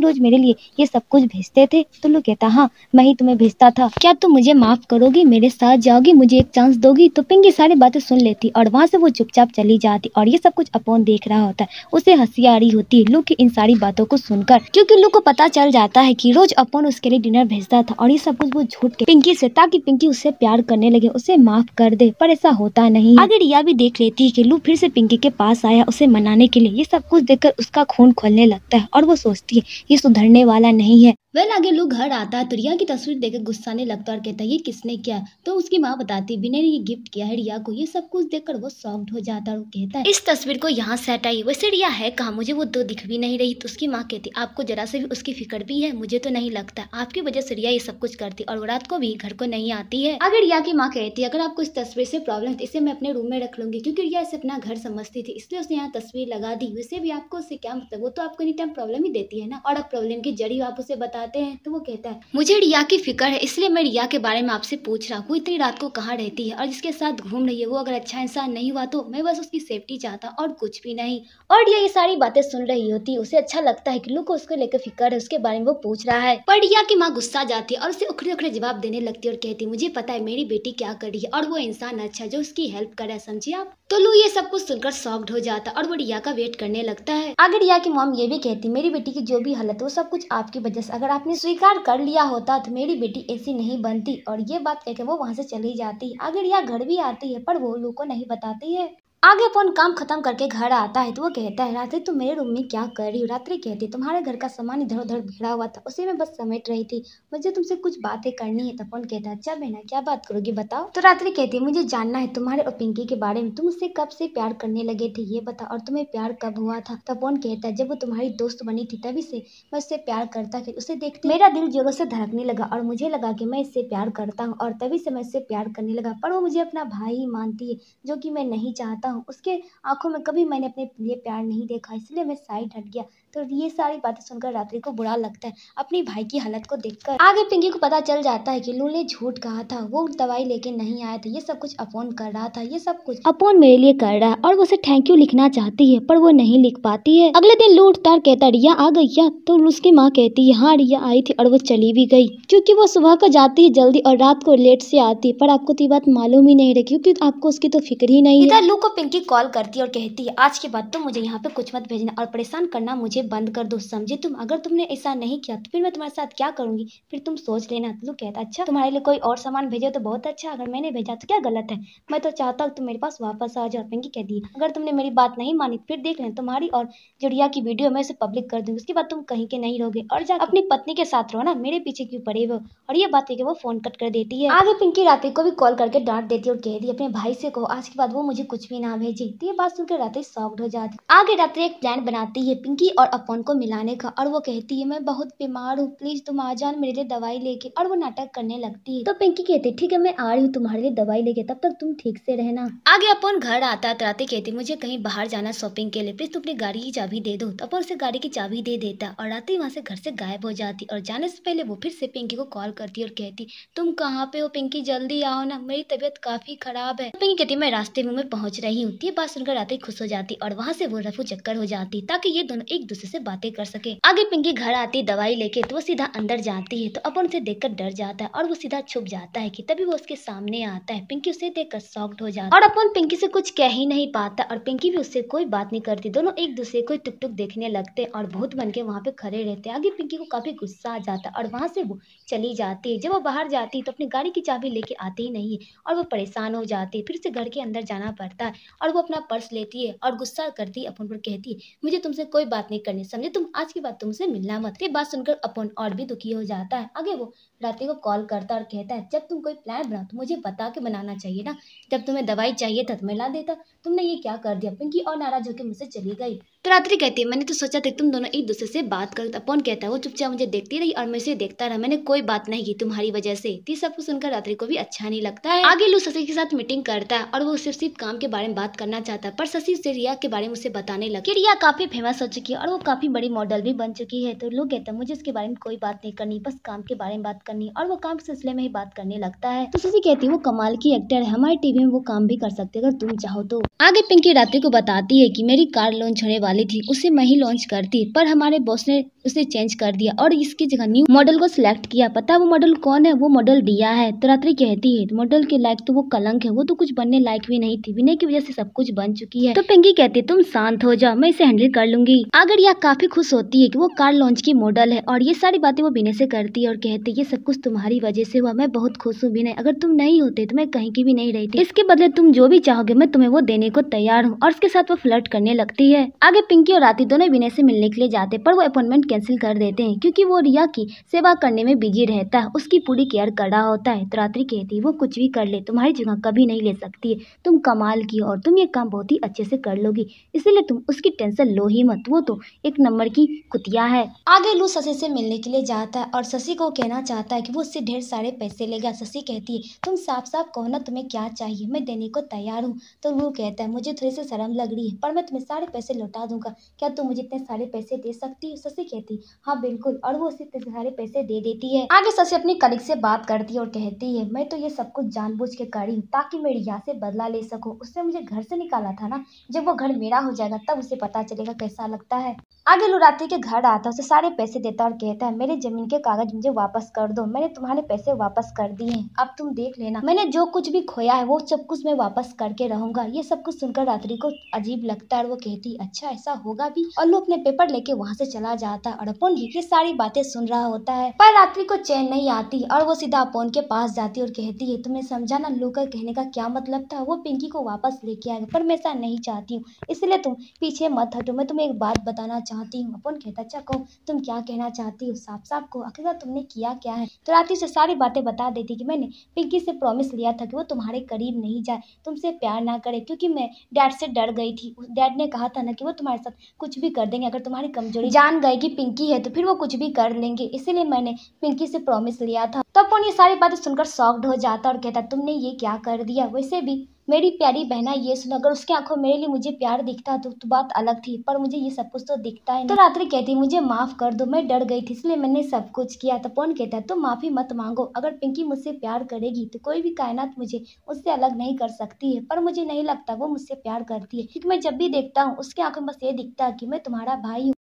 रोज़ मेरे लिए ये सब कुछ भेजते थे तो लो कहता हाँ मैं ही तुम्हें भेजता था क्या तुम मुझे माफ़ करोगी मेरे साथ जाओगी मुझे एक चांस दोगी तो पिंकी सारी बातें सुन लेती और वहाँ से वो चुपचाप चली जाती और ये सब कुछ अपोन देख रहा होता है उसे हंसी आ रही होती है लू की इन सारी बातों को सुनकर क्योंकि लू को पता चल जाता है कि रोज अपोन उसके लिए डिनर भेजता था और ये सब कुछ वो झूठ के पिंकी से ताकि पिंकी उससे प्यार करने लगे उसे माफ कर दे पर ऐसा होता नहीं आगे रिया भी देख लेती है की लू फिर से पिंकी के पास आया उसे मनाने के लिए ये सब कुछ देखकर उसका खून खोलने लगता है और वो सोचती है ये सुधरने वाला नहीं है वह आगे लोग घर आता है तो रिया की तस्वीर देखकर गुस्साने लगता है और कहता है ये किसने किया तो उसकी माँ बताती विनय ने ये गिफ्ट किया है रिया को ये सब कुछ देखकर वो सॉफ्ट हो जाता है और कहता है इस तस्वीर को यहाँ से आई वैसे रिया है कहा मुझे वो दो तो दिख भी नहीं रही तो उसकी माँ कहती आपको जरा से भी उसकी फिक्र भी है मुझे तो नहीं लगता आपकी वजह से रिया ये सब कुछ करती और वो रात को भी घर को नहीं आती है अगर रिया की माँ कहती अगर आपको इस तस्वीर से प्रॉब्लम है तो इसे मैं अपने रूम में रख लूंगी क्योंकि रिया इसे अपना घर समझती थी इसलिए उसने यहाँ तस्वीर लगा दी वैसे भी आपको उससे क्या मतलब वो तो आपको टाइम प्रॉब्लम ही देती है ना और प्रॉब्लम की जड़ी आप उसे बता जाते हैं तो वो कहता है मुझे रिया की फिक्र है इसलिए मैं रिया के बारे में आपसे पूछ रहा हूँ इतनी रात को कहाँ रहती है और जिसके साथ घूम रही है वो अगर अच्छा इंसान नहीं हुआ तो मैं बस उसकी सेफ्टी चाहता और कुछ भी नहीं और रिया ये सारी बातें सुन रही होती है उसे अच्छा लगता है की लू को उसको लेकर फिक्र है उसके बारे में वो पूछ रहा है पर रिया की माँ गुस्सा जाती है और उसे उखड़े उखड़े जवाब देने लगती है और कहती है मुझे पता है मेरी बेटी क्या कर रही है और वो इंसान अच्छा है जो उसकी हेल्प करे समझिए आप तो लू ये सब कुछ सुनकर सॉफ्ट हो जाता और वो रिया का वेट करने लगता है आगे रिया की मॉम ये भी कहती मेरी बेटी की जो भी हालत है वो सब कुछ आपकी वजह से अगर आपने स्वीकार कर लिया होता तो मेरी बेटी ऐसी नहीं बनती और ये बात कह के वो वहाँ से चली जाती है यह घर भी आती है पर वो लोगों को नहीं बताती है आगे अपन काम खत्म करके घर आता है तो वो कहता है रात्रि तुम मेरे रूम में क्या कर रही हो रात्रि कहती तुम्हारे घर का सामान इधर उधर भिड़ा हुआ था उसे मैं बस समेट रही थी मुझे तुमसे कुछ बातें करनी है तो अपन कहता है अच्छा बहना क्या बात करोगी बताओ तो रात्रि कहती मुझे जानना है तुम्हारे और पिंकी के बारे में तुम उससे कब से प्यार करने लगे थे ये बताओ और तुम्हें प्यार कब हुआ था तो अपन कहता जब वो तुम्हारी दोस्त बनी थी तभी से मैं उससे प्यार करता फिर उसे देखते मेरा दिल जोरों से धड़कने लगा और मुझे लगा की मैं इससे प्यार करता हूँ और तभी से मैं इससे प्यार करने लगा पर वो मुझे अपना भाई ही मानती है जो की मैं नहीं चाहता हूँ उसके आंखों में कभी मैंने अपने लिए प्यार नहीं देखा इसलिए मैं साइड हट गया तो ये सारी बातें सुनकर रात्रि को बुरा लगता है अपनी भाई की हालत को देखकर आगे पिंकी को पता चल जाता है कि ने झूठ कहा था वो दवाई लेके नहीं आया था ये सब कुछ अपोन कर रहा था ये सब कुछ अपोन मेरे लिए कर रहा है और वो उसे थैंक यू लिखना चाहती है पर वो नहीं लिख पाती है अगले दिन लू उठता कहता रिया आ गई क्या तो उसकी माँ कहती है हाँ रिया आई थी और वो चली भी गई क्योंकि वो सुबह को जाती है जल्दी और रात को लेट से आती है पर आपको तो बात मालूम ही नहीं रही क्योंकि आपको उसकी तो फिक्र ही नहीं है लू को पिंकी कॉल करती है और कहती है आज के बाद तो मुझे यहाँ पे कुछ मत भेजना और परेशान करना मुझे बंद कर दो समझे तुम अगर तुमने ऐसा नहीं किया तो फिर मैं तुम्हारे साथ क्या करूंगी फिर तुम सोच लेना तो कहता अच्छा तुम्हारे लिए कोई और सामान भेजो तो बहुत अच्छा अगर मैंने भेजा तो क्या गलत है मैं तो चाहता हूँ तुम मेरे पास वापस आ जाओ पिंकी कह दी अगर तुमने मेरी बात नहीं मानी फिर देख लेना तुम्हारी और जुड़िया की वीडियो मैं उसे पब्लिक कर दूंगी उसके बाद तुम कहीं के नहीं रहोगे और जा अपनी पत्नी के साथ रहो ना मेरे पीछे क्यों पड़े हो और ये बात है कि वो फोन कट कर देती है आगे पिंकी राति को भी कॉल करके डांट देती है और कह दी अपने भाई से कहो आज के बाद वो मुझे कुछ भी ना भेजे तो ये बात सुनकर रात सॉफ्ट हो जाती आगे रात्रि एक प्लान बनाती है पिंकी और अपन को मिलाने का और वो कहती है मैं बहुत बीमार हूँ प्लीज तुम आ जाओ मेरे लिए दवाई लेके और वो नाटक करने लगती है तो पिंकी कहती ठीक है मैं आ रही हूँ तुम्हारे लिए दवाई लेके तब तक तुम ठीक से रहना आगे अपन घर आता तराते कहती मुझे कहीं बाहर जाना शॉपिंग के लिए प्लीज तुम अपनी गाड़ी की चाबी दे दो तो अपन उसे गाड़ी की चाबी दे देता और रात वहाँ से घर से गायब हो जाती और जाने से पहले वो फिर से पिंकी को कॉल करती और कहती तुम कहाँ पे हो पिंकी जल्दी आओ ना मेरी तबीयत काफी खराब है तो पिंकी कहती मैं रास्ते में पहुँच रही हूँ ये बात सुनकर रात खुश हो जाती और वहाँ से वो रफू चक्कर हो जाती ताकि ये दोनों एक दूसरे दूसरे से बातें कर सके आगे पिंकी घर आती दवाई लेके तो वो सीधा अंदर जाती है तो अपन उसे देखकर डर जाता है और वो सीधा छुप जाता है कि तभी वो उसके सामने आता है पिंकी उसे देखकर सॉफ्ट हो जाता है और अपन पिंकी से कुछ कह ही नहीं पाता और पिंकी भी उससे कोई बात नहीं करती दोनों एक दूसरे को टुक टुक देखने लगते और भूत बन के वहाँ पे खड़े रहते आगे पिंकी को काफी गुस्सा आ जाता और वहाँ से वो चली जाती है जब वो बाहर जाती है तो अपनी गाड़ी की चाबी लेके आती ही नहीं है और वो परेशान हो जाती है फिर उसे घर के अंदर जाना पड़ता है और वो अपना पर्स लेती है और गुस्सा करती है अपन पर कहती है मुझे तुमसे कोई बात नहीं करनी समझे तुम आज की बात तुमसे मिलना मत ये बात सुनकर अपन और भी दुखी हो जाता है आगे वो रात को कॉल करता और कहता है जब तुम कोई प्लान बनाओ तो मुझे बता के बनाना चाहिए ना जब तुम्हें दवाई चाहिए था तो मैं ला देता तुमने ये क्या कर दिया पिंकी और नाराज होकर मुझसे चली गई तो रात्रि कहती है मैंने तो सोचा था तुम दोनों एक दूसरे से बात करो तो अपन कहता है वो चुपचाप मुझे देखती रही और मैं उसे देखता रहा मैंने कोई बात नहीं की तुम्हारी वजह से ये सब कुछ सुनकर रात्रि को भी अच्छा नहीं लगता है आगे लू शशि के साथ मीटिंग करता है और वो सिर्फ सिर्फ काम के बारे में बात करना चाहता है पर शशि उसे रिया के बारे में उसे बताने लगी रिया काफी फेमस हो चुकी है और वो काफी बड़ी मॉडल भी बन चुकी है तो लू कहता है मुझे उसके बारे में कोई बात नहीं करनी बस काम के बारे में बात करनी और वो काम के सिलसिले में ही बात करने लगता है तो शशि कहती है वो कमाल की एक्टर है हमारी टीवी में वो काम भी कर सकते अगर तुम चाहो तो आगे पिंकी रात्रि को बताती है की मेरी कार लोन छोड़े वाली वाली थी उसे मैं ही लॉन्च करती पर हमारे बॉस ने उसने चेंज कर दिया और इसकी जगह न्यू मॉडल को सिलेक्ट किया पता वो मॉडल कौन है वो मॉडल दिया है तो रात्रि कहती है मॉडल के लायक तो वो कलंक है वो तो कुछ बनने लायक भी नहीं थी विनय की वजह से सब कुछ बन चुकी है तो पिंकी कहती है तुम शांत हो जाओ मैं इसे हैंडल कर लूंगी अगर यह काफी खुश होती है की वो कार लॉन्च की मॉडल है और ये सारी बातें वो विनय से करती है और कहती है ये सब कुछ तुम्हारी वजह से हुआ मैं बहुत खुश हूँ विनय अगर तुम नहीं होते तो मैं कहीं की भी नहीं रहती इसके बदले तुम जो भी चाहोगे मैं तुम्हें वो देने को तैयार हूँ और उसके साथ वो फ्लर्ट करने लगती है आगे पिंकी और राति दोनों विनय से मिलने के लिए जाते पर वो अपॉइंटमेंट कैंसिल कर देते हैं क्योंकि वो रिया की सेवा करने में बिजी रहता है उसकी पूरी केयर कर रहा होता है तो रात्रि कहती है वो कुछ भी कर ले तुम्हारी जगह कभी नहीं ले सकती है तुम कमाल की और तुम ये काम बहुत ही अच्छे से कर लोगी इसीलिए तुम उसकी टेंशन लो ही मत वो तो एक नंबर की कुतिया है आगे लू शशि से मिलने के लिए जाता है और शशि को कहना चाहता है कि वो उससे ढेर सारे पैसे लेगा शशि कहती है तुम साफ साफ कहो ना तुम्हें क्या चाहिए मैं देने को तैयार हूँ तो लू कहता है मुझे थोड़ी सी शर्म लग रही है पर मैं तुम्हें सारे पैसे लौटा दूंगा क्या तुम मुझे इतने सारे पैसे दे सकती हो शशि कहती थी हाँ बिल्कुल और वो उसे इतने सारे पैसे दे देती है आगे शशि अपनी कलिक से बात करती है और कहती है मैं तो ये सब कुछ जानबूझ के करी ताकि मैं रिया से बदला ले सकूँ उसने मुझे घर से निकाला था ना जब वो घर मेरा हो जाएगा तब उसे पता चलेगा कैसा लगता है आगे लुराते के घर आता उसे सारे पैसे देता और कहता है मेरे जमीन के कागज मुझे वापस कर दो मैंने तुम्हारे पैसे वापस कर दिए हैं अब तुम देख लेना मैंने जो कुछ भी खोया है वो सब कुछ मैं वापस करके रहूंगा ये सब कुछ सुनकर रात्रि को अजीब लगता है और वो कहती अच्छा ऐसा होगा भी और वो अपने पेपर लेके वहाँ से चला जाता और अपुन ये सारी बातें सुन रहा होता है पर रात्रि को चैन नहीं आती और वो सीधा अपोन के पास जाती और कहती है तुम्हें समझाना ना कहने का क्या मतलब था वो पिंकी को वापस लेके आएगा पर मैं ऐसा नहीं चाहती हूँ इसलिए तुम पीछे मत हटो मैं तुम्हें एक बात बताना चाहती हूँ अपोन कहता अच्छा कहो तुम क्या कहना चाहती हो साफ साफ को आखिरकार तुमने किया क्या है तो रात्रि से सारी बातें बता देती कि मैंने पिंकी से प्रॉमिस लिया था कि वो तुम्हारे करीब नहीं जाए तुमसे प्यार ना करे क्योंकि मैं डैड से डर गई थी डैड ने कहा था ना कि वो तुम्हारे साथ कुछ भी कर देंगे अगर तुम्हारी कमजोरी जान गए कि पिंकी है तो फिर वो कुछ भी कर लेंगे इसीलिए मैंने पिंकी से प्रॉमिस लिया था तब तो फोन ये सारी बातें सुनकर सॉफ्ट हो जाता और कहता तुमने ये क्या कर दिया वैसे भी मेरी प्यारी बहना ये सुन अगर उसकी आंखों मेरे लिए मुझे प्यार दिखता तो, तो बात अलग थी पर मुझे ये सब कुछ तो दिखता है तो रात्रि कहती मुझे माफ कर दो मैं डर गई थी इसलिए मैंने सब कुछ किया तो पवन कहता तुम तो माफी मत मांगो अगर पिंकी मुझसे प्यार करेगी तो कोई भी कायनात मुझे उससे अलग नहीं कर सकती है पर मुझे नहीं लगता वो मुझसे प्यार करती है क्योंकि मैं जब भी देखता हूँ उसकी आंखों में बस ये दिखता है की मैं तुम्हारा भाई हूँ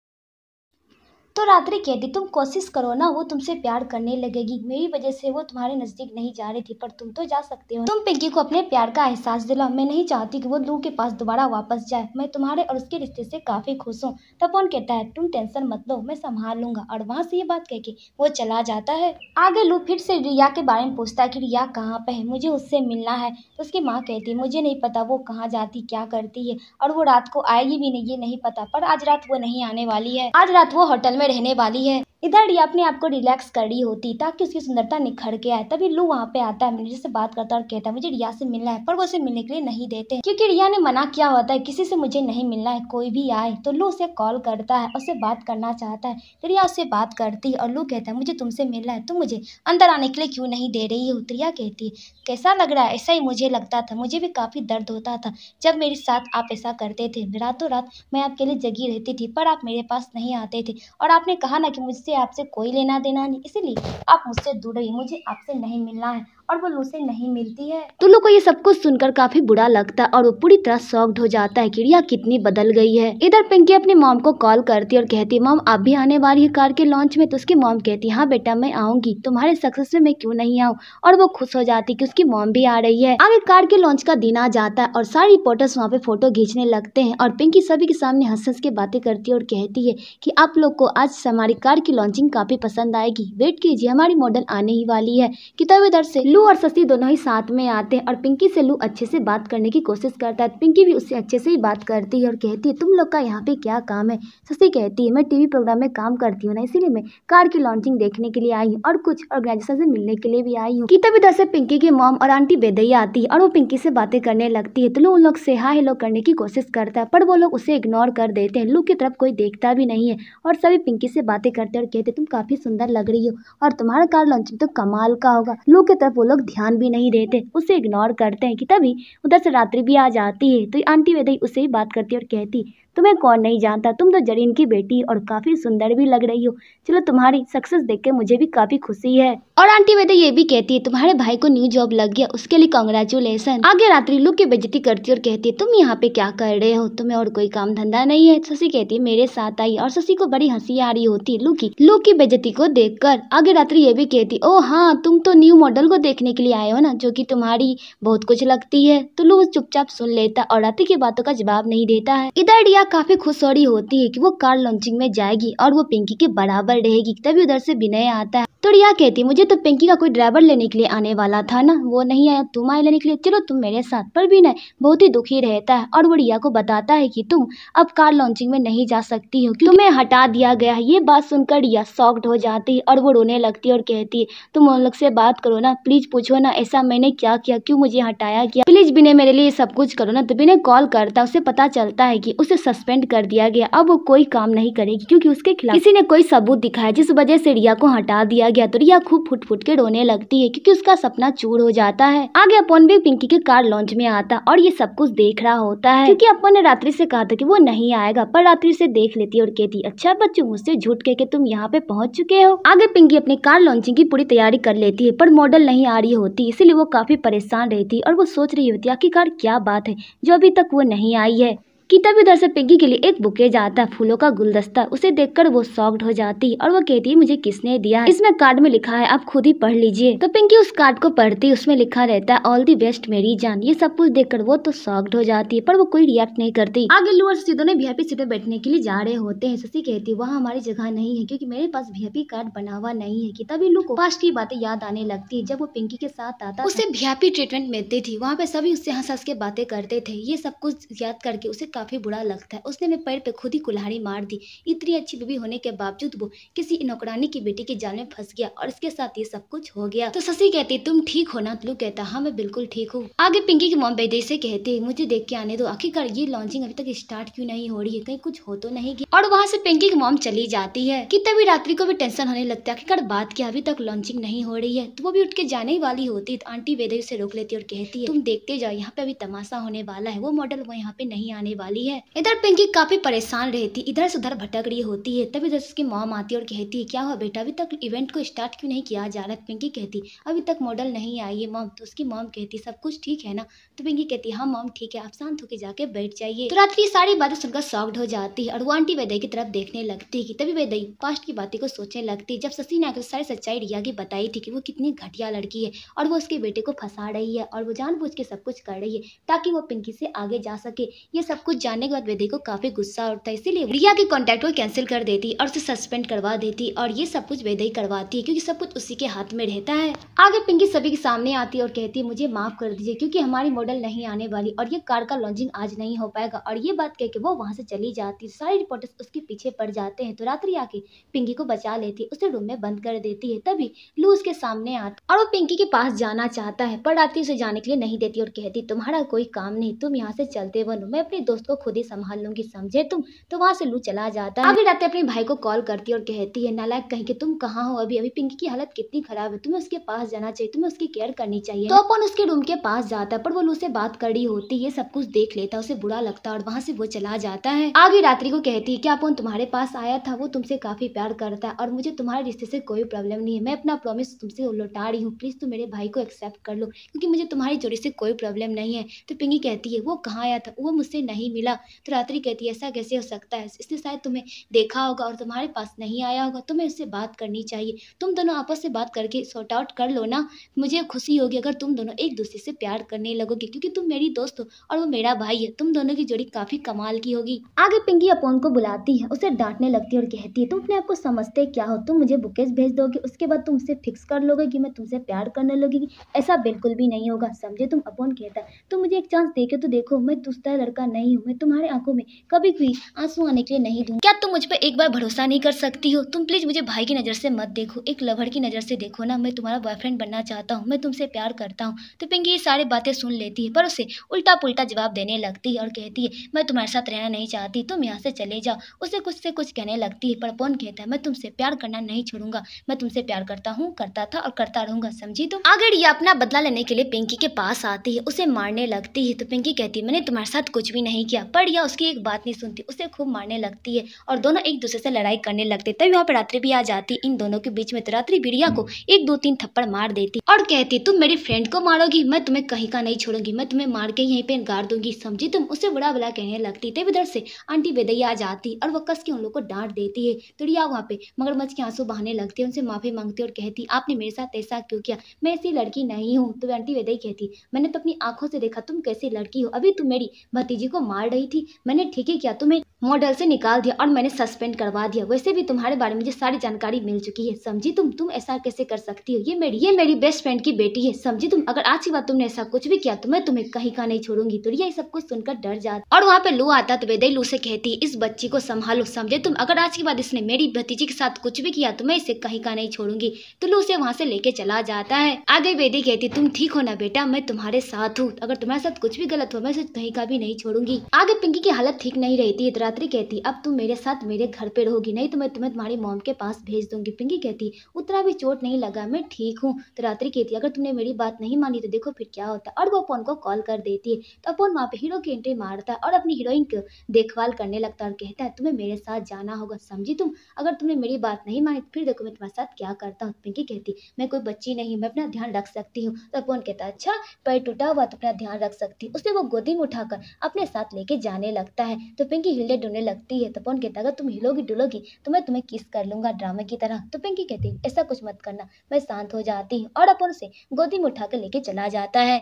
तो रात्रि कहती तुम कोशिश करो ना वो तुमसे प्यार करने लगेगी मेरी वजह से वो तुम्हारे नज़दीक नहीं जा रही थी पर तुम तो जा सकते हो तुम पिंकी को अपने प्यार का एहसास दिलाओ मैं नहीं चाहती कि वो लू के पास दोबारा वापस जाए मैं तुम्हारे और उसके रिश्ते से काफ़ी खुश हूँ तपोन कहता है तुम टेंशन मत लो मैं संभाल लूंगा और वहाँ से ये बात कह के वो चला जाता है आगे लू फिर से रिया के बारे में पूछता है की रिया कहाँ पे है मुझे उससे मिलना है तो उसकी माँ कहती है मुझे नहीं पता वो कहाँ जाती क्या करती है और वो रात को आएगी भी नहीं ये नहीं पता पर आज रात वो नहीं आने वाली है आज रात वो होटल में में रहने वाली है इधर ये अपने आप को रिलैक्स कर रही होती ताकि उसकी सुंदरता निखर के आए तभी लू वहाँ पे आता है मैनेजर से बात करता और कहता है मुझे रिया से मिलना है पर वो उसे मिलने के लिए नहीं देते क्योंकि रिया ने मना किया होता है किसी से मुझे नहीं मिलना है कोई भी आए तो लू उसे कॉल करता है उससे बात करना चाहता है तो रिया उससे बात करती है और लू कहता है मुझे तुमसे मिलना है तुम मुझे अंदर आने के लिए क्यों नहीं दे रही हो तो रिया कहती है कैसा लग रहा है ऐसा ही मुझे लगता था मुझे भी काफ़ी दर्द होता था जब मेरे साथ आप ऐसा करते थे रातों रात मैं आपके लिए जगी रहती थी पर आप मेरे पास नहीं आते थे और आपने कहा ना कि मुझसे आपसे कोई लेना देना नहीं इसीलिए आप मुझसे दूर रहिए मुझे आपसे नहीं मिलना है और वो उसे नहीं मिलती है लोग को ये सब कुछ सुनकर काफी बुरा लगता है और वो पूरी तरह शॉक्ड हो जाता है कि रिया कितनी बदल गई है इधर पिंकी अपनी मॉम को कॉल करती और कहती मॉम आप भी आने वाली है कार के लॉन्च में तो उसकी मॉम कहती हाँ बेटा मैं आऊंगी तुम्हारे सक्सेस में मैं क्यों नहीं आऊँ और वो खुश हो जाती की उसकी मॉम भी आ रही है आगे कार के लॉन्च का दिन आ जाता है और सारे रिपोर्टर्स वहाँ पे फोटो खींचने लगते है और पिंकी सभी के सामने हंस हंस के बातें करती है और कहती है की आप लोग को आज हमारी कार की लॉन्चिंग काफी पसंद आएगी वेट कीजिए हमारी मॉडल आने ही वाली है कि इधर से लू और शशि दोनों ही साथ में आते हैं और पिंकी से लू अच्छे से बात करने की कोशिश करता है पिंकी भी उससे अच्छे से ही बात करती है और कहती है तुम लोग का यहाँ पे क्या काम है शशि कहती है मैं टीवी प्रोग्राम में काम करती हूँ ना इसीलिए मैं कार की लॉन्चिंग देखने के लिए आई हूँ और कुछ ऑर्गेनाइजेशन से मिलने के लिए भी आई हूँ की तभी दर से पिंकी की मॉम और आंटी बेदई आती है और वो पिंकी से बातें करने लगती है तो लू उन लोग से हाय हेलो करने की कोशिश करता है पर वो लोग उसे इग्नोर कर देते हैं लू की तरफ कोई देखता भी नहीं है और सभी पिंकी से बातें करते और कहते तुम काफ़ी सुंदर लग रही हो और तुम्हारा कार लॉन्चिंग तो कमाल का होगा लू की तरफ लोग ध्यान भी नहीं देते उसे इग्नोर करते हैं कि तभी उधर से रात्रि भी आ जाती है तो आंटी वेदई उसे बात करती है और कहती तुम्हें कौन नहीं जानता तुम तो जरीन की बेटी और काफ़ी सुंदर भी लग रही हो चलो तुम्हारी सक्सेस देख के मुझे भी काफ़ी खुशी है और आंटी वेदा तो ये भी कहती है तुम्हारे भाई को न्यू जॉब लग गया उसके लिए कॉन्ग्रेचुलेसन आगे रात्रि लुक की बेजती करती और कहती है तुम यहाँ पे क्या कर रहे हो तुम्हें और कोई काम धंधा नहीं है शशि कहती है मेरे साथ आई और शशि को बड़ी हंसी आ रही होती लू की लू की बेजती को देख कर आगे रात्रि ये भी कहती ओ हाँ तुम तो न्यू मॉडल को देखने के लिए आये हो ना जो की तुम्हारी बहुत कुछ लगती है तो लू चुपचाप सुन लेता और रात्रि की बातों का जवाब नहीं देता है इधर रिया काफ़ी खुश हो रही होती है कि वो कार लॉन्चिंग में जाएगी और वो पिंकी के बराबर रहेगी तभी उधर से विनय आता है तो रिया कहती मुझे तो पिंकी का कोई ड्राइवर लेने के लिए आने वाला था ना वो नहीं आया तुम आए लेने के लिए चलो तुम मेरे साथ पर भी नहीं बहुत ही दुखी रहता है और वो रिया को बताता है कि तुम अब कार लॉन्चिंग में नहीं जा सकती हो तुम्हें हटा दिया गया है ये बात सुनकर रिया सॉक्ट हो जाती है और वो रोने लगती है और कहती है तुम उन लोग से बात करो ना प्लीज़ पूछो ना ऐसा मैंने क्या किया क्यों मुझे हटाया गया प्लीज़ बिने मेरे लिए सब कुछ करो ना तो बिने कॉल करता उसे पता चलता है की उसे सस्पेंड कर दिया गया अब वो कोई काम नहीं करेगी क्योंकि उसके खिलाफ किसी ने कोई सबूत दिखाया जिस वजह से रिया को हटा दिया गया तो रिया खूब फुट फुट के रोने लगती है क्योंकि उसका सपना चूर हो जाता है आगे अपन भी पिंकी के कार लॉन्च में आता और ये सब कुछ देख रहा होता है क्योंकि अपन ने रात्रि से कहा था कि वो नहीं आएगा पर रात्रि से देख लेती और कहती अच्छा बच्चों मुझसे झूठ कह के तुम यहाँ पे पहुँच चुके हो आगे पिंकी अपनी कार लॉन्चिंग की पूरी तैयारी कर लेती है पर मॉडल नहीं आ रही होती इसीलिए वो काफी परेशान रहती और वो सोच रही होती आखिरकार क्या बात है जो अभी तक वो नहीं आई है कि तभी उधर से पिंकी के लिए एक बुके जाता है फूलों का गुलदस्ता उसे देखकर वो सॉक्ड हो जाती है और वो कहती है मुझे किसने दिया है इसमें कार्ड में लिखा है आप खुद ही पढ़ लीजिए तो पिंकी उस कार्ड को पढ़ती उसमें लिखा रहता है ऑल दी बेस्ट मेरी जान ये सब कुछ देखकर वो तो सॉक्ड हो जाती है पर वो कोई रिएक्ट नहीं करती आगे लुअर सीधो ने वीआईपी सीट में बैठने के लिए जा रहे होते हैं शशि कहती है वहाँ हमारी जगह नहीं है क्यूँकी मेरे पास वीआईपी कार्ड बना हुआ नहीं है की तभी लू को पास्ट की बातें याद आने लगती है जब वो पिंकी के साथ आता उसे वीआईपी ट्रीटमेंट मिलती थी वहाँ पे सभी उससे हंस हंस के बातें करते थे ये सब कुछ याद करके उसे काफ़ी बुरा लगता है उसने मेरे पैर पे खुद ही कुल्हाड़ी मार दी इतनी अच्छी बीवी होने के बावजूद वो किसी नौकरानी की बेटी के जाल में फंस गया और इसके साथ ये सब कुछ हो गया तो शशि कहती तुम ठीक हो ना तुलू तो कहता हाँ मैं बिल्कुल ठीक हूँ आगे पिंकी की मोम बेदे से कहती मुझे देख के आने दो आखिरकार ये लॉन्चिंग अभी तक स्टार्ट क्यों नहीं हो रही है कहीं कुछ हो तो नहीं गया और वहाँ से पिंकी की मोम चली जाती है कि तभी रात्रि को भी टेंशन होने लगता है आखिरकार बात की अभी तक लॉन्चिंग नहीं हो रही है तो वो भी उठ के जाने वाली होती तो आंटी वेदे से रोक लेती है और कहती है तुम देखते जाओ यहाँ पे अभी तमाशा होने वाला है वो मॉडल वो यहाँ पे नहीं आने वाला वाली है इधर पिंकी काफी परेशान रहती इधर से उधर भटक रही होती है तभी उधर उसकी मॉम आती और कहती है क्या हुआ बेटा अभी तक इवेंट को स्टार्ट क्यों नहीं किया जा रहा पिंकी कहती अभी तक मॉडल नहीं आई है मॉम तो उसकी मॉम कहती सब कुछ ठीक है ना तो पिंकी कहती हाँ मॉम ठीक है आप शांत होकर जाके बैठ जाइए तो रात्रि सारी बातें सुनकर सॉफ्ट हो जाती है और वो आंटी वैदई की तरफ देखने लगती है तभी वैदई पास्ट की बातें को सोचने लगती है जब शशि ने आकर सारी सच्चाई रिया की बताई थी कि वो कितनी घटिया लड़की है और वो उसके बेटे को फंसा रही है और वो जानबूझ के सब कुछ कर रही है ताकि वो पिंकी से आगे जा सके ये सब कुछ कुछ जानने के बाद वेदी को काफी गुस्सा उठता है इसीलिए रिया के कॉन्टैक्ट को कैंसिल कर देती और उसे सस्पेंड करवा देती और ये सब कुछ वेदी करवाती है क्योंकि सब कुछ उसी के हाथ में रहता है आगे पिंकी सभी के सामने आती है और कहती है मुझे माफ कर दीजिए क्योंकि हमारी मॉडल नहीं आने वाली और ये कार का लॉन्चिंग आज नहीं हो पाएगा और ये बात कह के वो वहाँ से चली जाती है रिपोर्टर्स उसके पीछे पड़ जाते हैं तो रात्रि आके पिंकी को बचा लेती है उसे रूम में बंद कर देती है तभी लू उसके सामने आती और वो पिंकी के पास जाना चाहता है पर रात्रि उसे जाने के लिए नहीं देती और कहती तुम्हारा कोई काम नहीं तुम यहाँ से चलते बनो मैं अपने दोस्त खुद को खुद ही संभाल लूंगी समझे तुम तो वहाँ से लू चला जाता है आगे जाते अपने भाई को कॉल करती है और कहती है नालायक कहीं की तुम कहाँ हो अभी अभी पिंकी की हालत कितनी खराब है तुम्हें उसके पास जाना चाहिए तुम्हें उसकी केयर करनी चाहिए तो अपन उसके रूम के पास जाता है पर वो लू से बात करी होती है सब कुछ देख लेता उसे बुरा लगता है और वहाँ से वो चला जाता है आगे रात्रि को कहती है क्या अपन तुम्हारे पास आया था वो तुमसे काफी प्यार करता है और मुझे तुम्हारे रिश्ते से कोई प्रॉब्लम नहीं है मैं अपना प्रॉमिस तुमसे लौटा रही हूँ प्लीज तुम मेरे भाई को एक्सेप्ट कर लो क्योंकि मुझे तुम्हारी जोड़ी से कोई प्रॉब्लम नहीं है तो पिंगी कहती है वो कहाँ आया था वो मुझसे नहीं मिला तो रात्रि कहती है ऐसा कैसे हो सकता है इसने शायद तुम्हें देखा होगा और तुम्हारे पास नहीं आया होगा तुम्हें उससे बात करनी चाहिए तुम दोनों आपस से बात करके सॉर्ट आउट कर लो ना मुझे खुशी होगी अगर तुम दोनों एक दूसरे से प्यार करने लगोगे क्योंकि तुम मेरी दोस्त हो और वो मेरा भाई है तुम दोनों की जोड़ी काफी कमाल की होगी आगे पिंकी अपोन को बुलाती है उसे डांटने लगती है और कहती है तुम अपने आपको समझते क्या हो तुम मुझे बुकेज भेज दोगे उसके बाद तुम उसे फिक्स कर लोगे कि मैं तुमसे प्यार करने लगेगी ऐसा बिल्कुल भी नहीं होगा समझे तुम अपोन कहता तुम मुझे एक चांस देखे तो देखो मैं दूसरा लड़का नहीं हूँ मैं तुम्हारे आंखों में कभी भी आंसू आने के लिए नहीं दूँ क्या तुम मुझ पर एक बार भरोसा नहीं कर सकती हो तुम प्लीज़ मुझे भाई की नज़र से मत देखो एक लवर की नज़र से देखो ना मैं तुम्हारा बॉयफ्रेंड बनना चाहता हूँ मैं तुमसे प्यार करता हूँ तो पिंकी ये सारी बातें सुन लेती है पर उसे उल्टा पुलटा जवाब देने लगती है और कहती है मैं तुम्हारे साथ रहना नहीं चाहती तुम यहाँ से चले जाओ उसे कुछ से कुछ कहने लगती है पर पौन कहता है मैं तुमसे प्यार करना नहीं छोड़ूंगा मैं तुमसे प्यार करता हूँ करता था और करता रहूंगा समझी तो आगे ये अपना बदला लेने के लिए पिंकी के पास आती है उसे मारने लगती है तो पिंकी कहती है मैंने तुम्हारे साथ कुछ भी नहीं किया गया पर यह उसकी एक बात नहीं सुनती उसे खूब मारने लगती है और दोनों एक दूसरे से लड़ाई करने लगते तभी वहाँ पर रात्रि भी आ जाती इन दोनों के बीच में तो रात्रि बिड़िया को एक दो तीन थप्पड़ मार देती और कहती तुम मेरी फ्रेंड को मारोगी मैं तुम्हें कहीं का नहीं छोड़ूंगी मैं तुम्हें मार के यहीं पर गार दूंगी समझी तुम उसे बड़ा बड़ा कहने लगती तभी उधर से आंटी वेदैया आ जाती और वह कस के उन लोग को डांट देती है तुड़िया वहाँ पे मगरमच्छ के आंसू बहाने लगती है उनसे माफी मांगती और कहती आपने मेरे साथ ऐसा क्यों किया मैं ऐसी लड़की नहीं हूँ तो आंटी वेदई कहती मैंने तो अपनी आंखों से देखा तुम कैसी लड़की हो अभी तुम मेरी भतीजी को मार मार रही थी मैंने ठीक ही किया तुम्हें मॉडल से निकाल दिया और मैंने सस्पेंड करवा दिया वैसे भी तुम्हारे बारे में मुझे सारी जानकारी मिल चुकी है समझी तुम तुम ऐसा कैसे कर सकती हो ये मेरी ये मेरी बेस्ट फ्रेंड की बेटी है समझी तुम अगर आज की बात तुमने ऐसा कुछ भी किया तो मैं तुम्हें कहीं का नहीं छोड़ूंगी तो ये सब कुछ सुनकर डर जाता और वहाँ पे लू आता तो वेदई लू से कहती इस बच्ची को संभालो समझे तुम अगर आज की बात इसने मेरी भतीजी के साथ कुछ भी किया तो मैं इसे कहीं का नहीं छोड़ूंगी तो लू उसे वहाँ से लेके चला जाता है आगे वेदी कहती तुम ठीक हो ना बेटा मैं तुम्हारे साथ हूँ अगर तुम्हारे साथ कुछ भी गलत हो मैं उसे कहीं का भी नहीं छोड़ूंगी आगे पिंकी की हालत ठीक नहीं रही थी इतरात्री कहती अब तुम मेरे साथ मेरे घर पे रहोगी नहीं तो मैं तुम्हें तुम्हारी मोम के पास भेज दूंगी पिंकी कहती उतना भी चोट नहीं लगा मैं ठीक हूँ रात्रि कहती अगर तुमने मेरी बात नहीं मानी तो देखो फिर क्या होता और वो अपोन को कॉल कर देती है तो अपोन वहाँ पे हीरो की एंट्री मारता है और अपनी हीरोइन को देखभाल करने लगता और कहता है तुम्हें मेरे साथ जाना होगा समझी तुम अगर तुमने मेरी बात नहीं मानी तो फिर देखो मैं तुम्हारे साथ क्या करता हूँ पिंकी कहती मैं कोई बच्ची नहीं हूँ मैं अपना ध्यान रख सकती हूँ तो अपोन कहता अच्छा पैर टूटा हुआ तो अपना ध्यान रख सकती उसने वो गोदी में उठाकर अपने साथ लेके जाने लगता है तो पिंकी हिलने डुलने लगती है तपोन कहता अगर तुम हिलोगी डुलोगी तो मैं तुम्हें किस कर लूंगा ड्रामे की तरह तो पिंकी कहती ऐसा कुछ मत करना मैं शांत हो जाती हूँ और अपन उसे गोदी में उठा कर लेके चला जाता है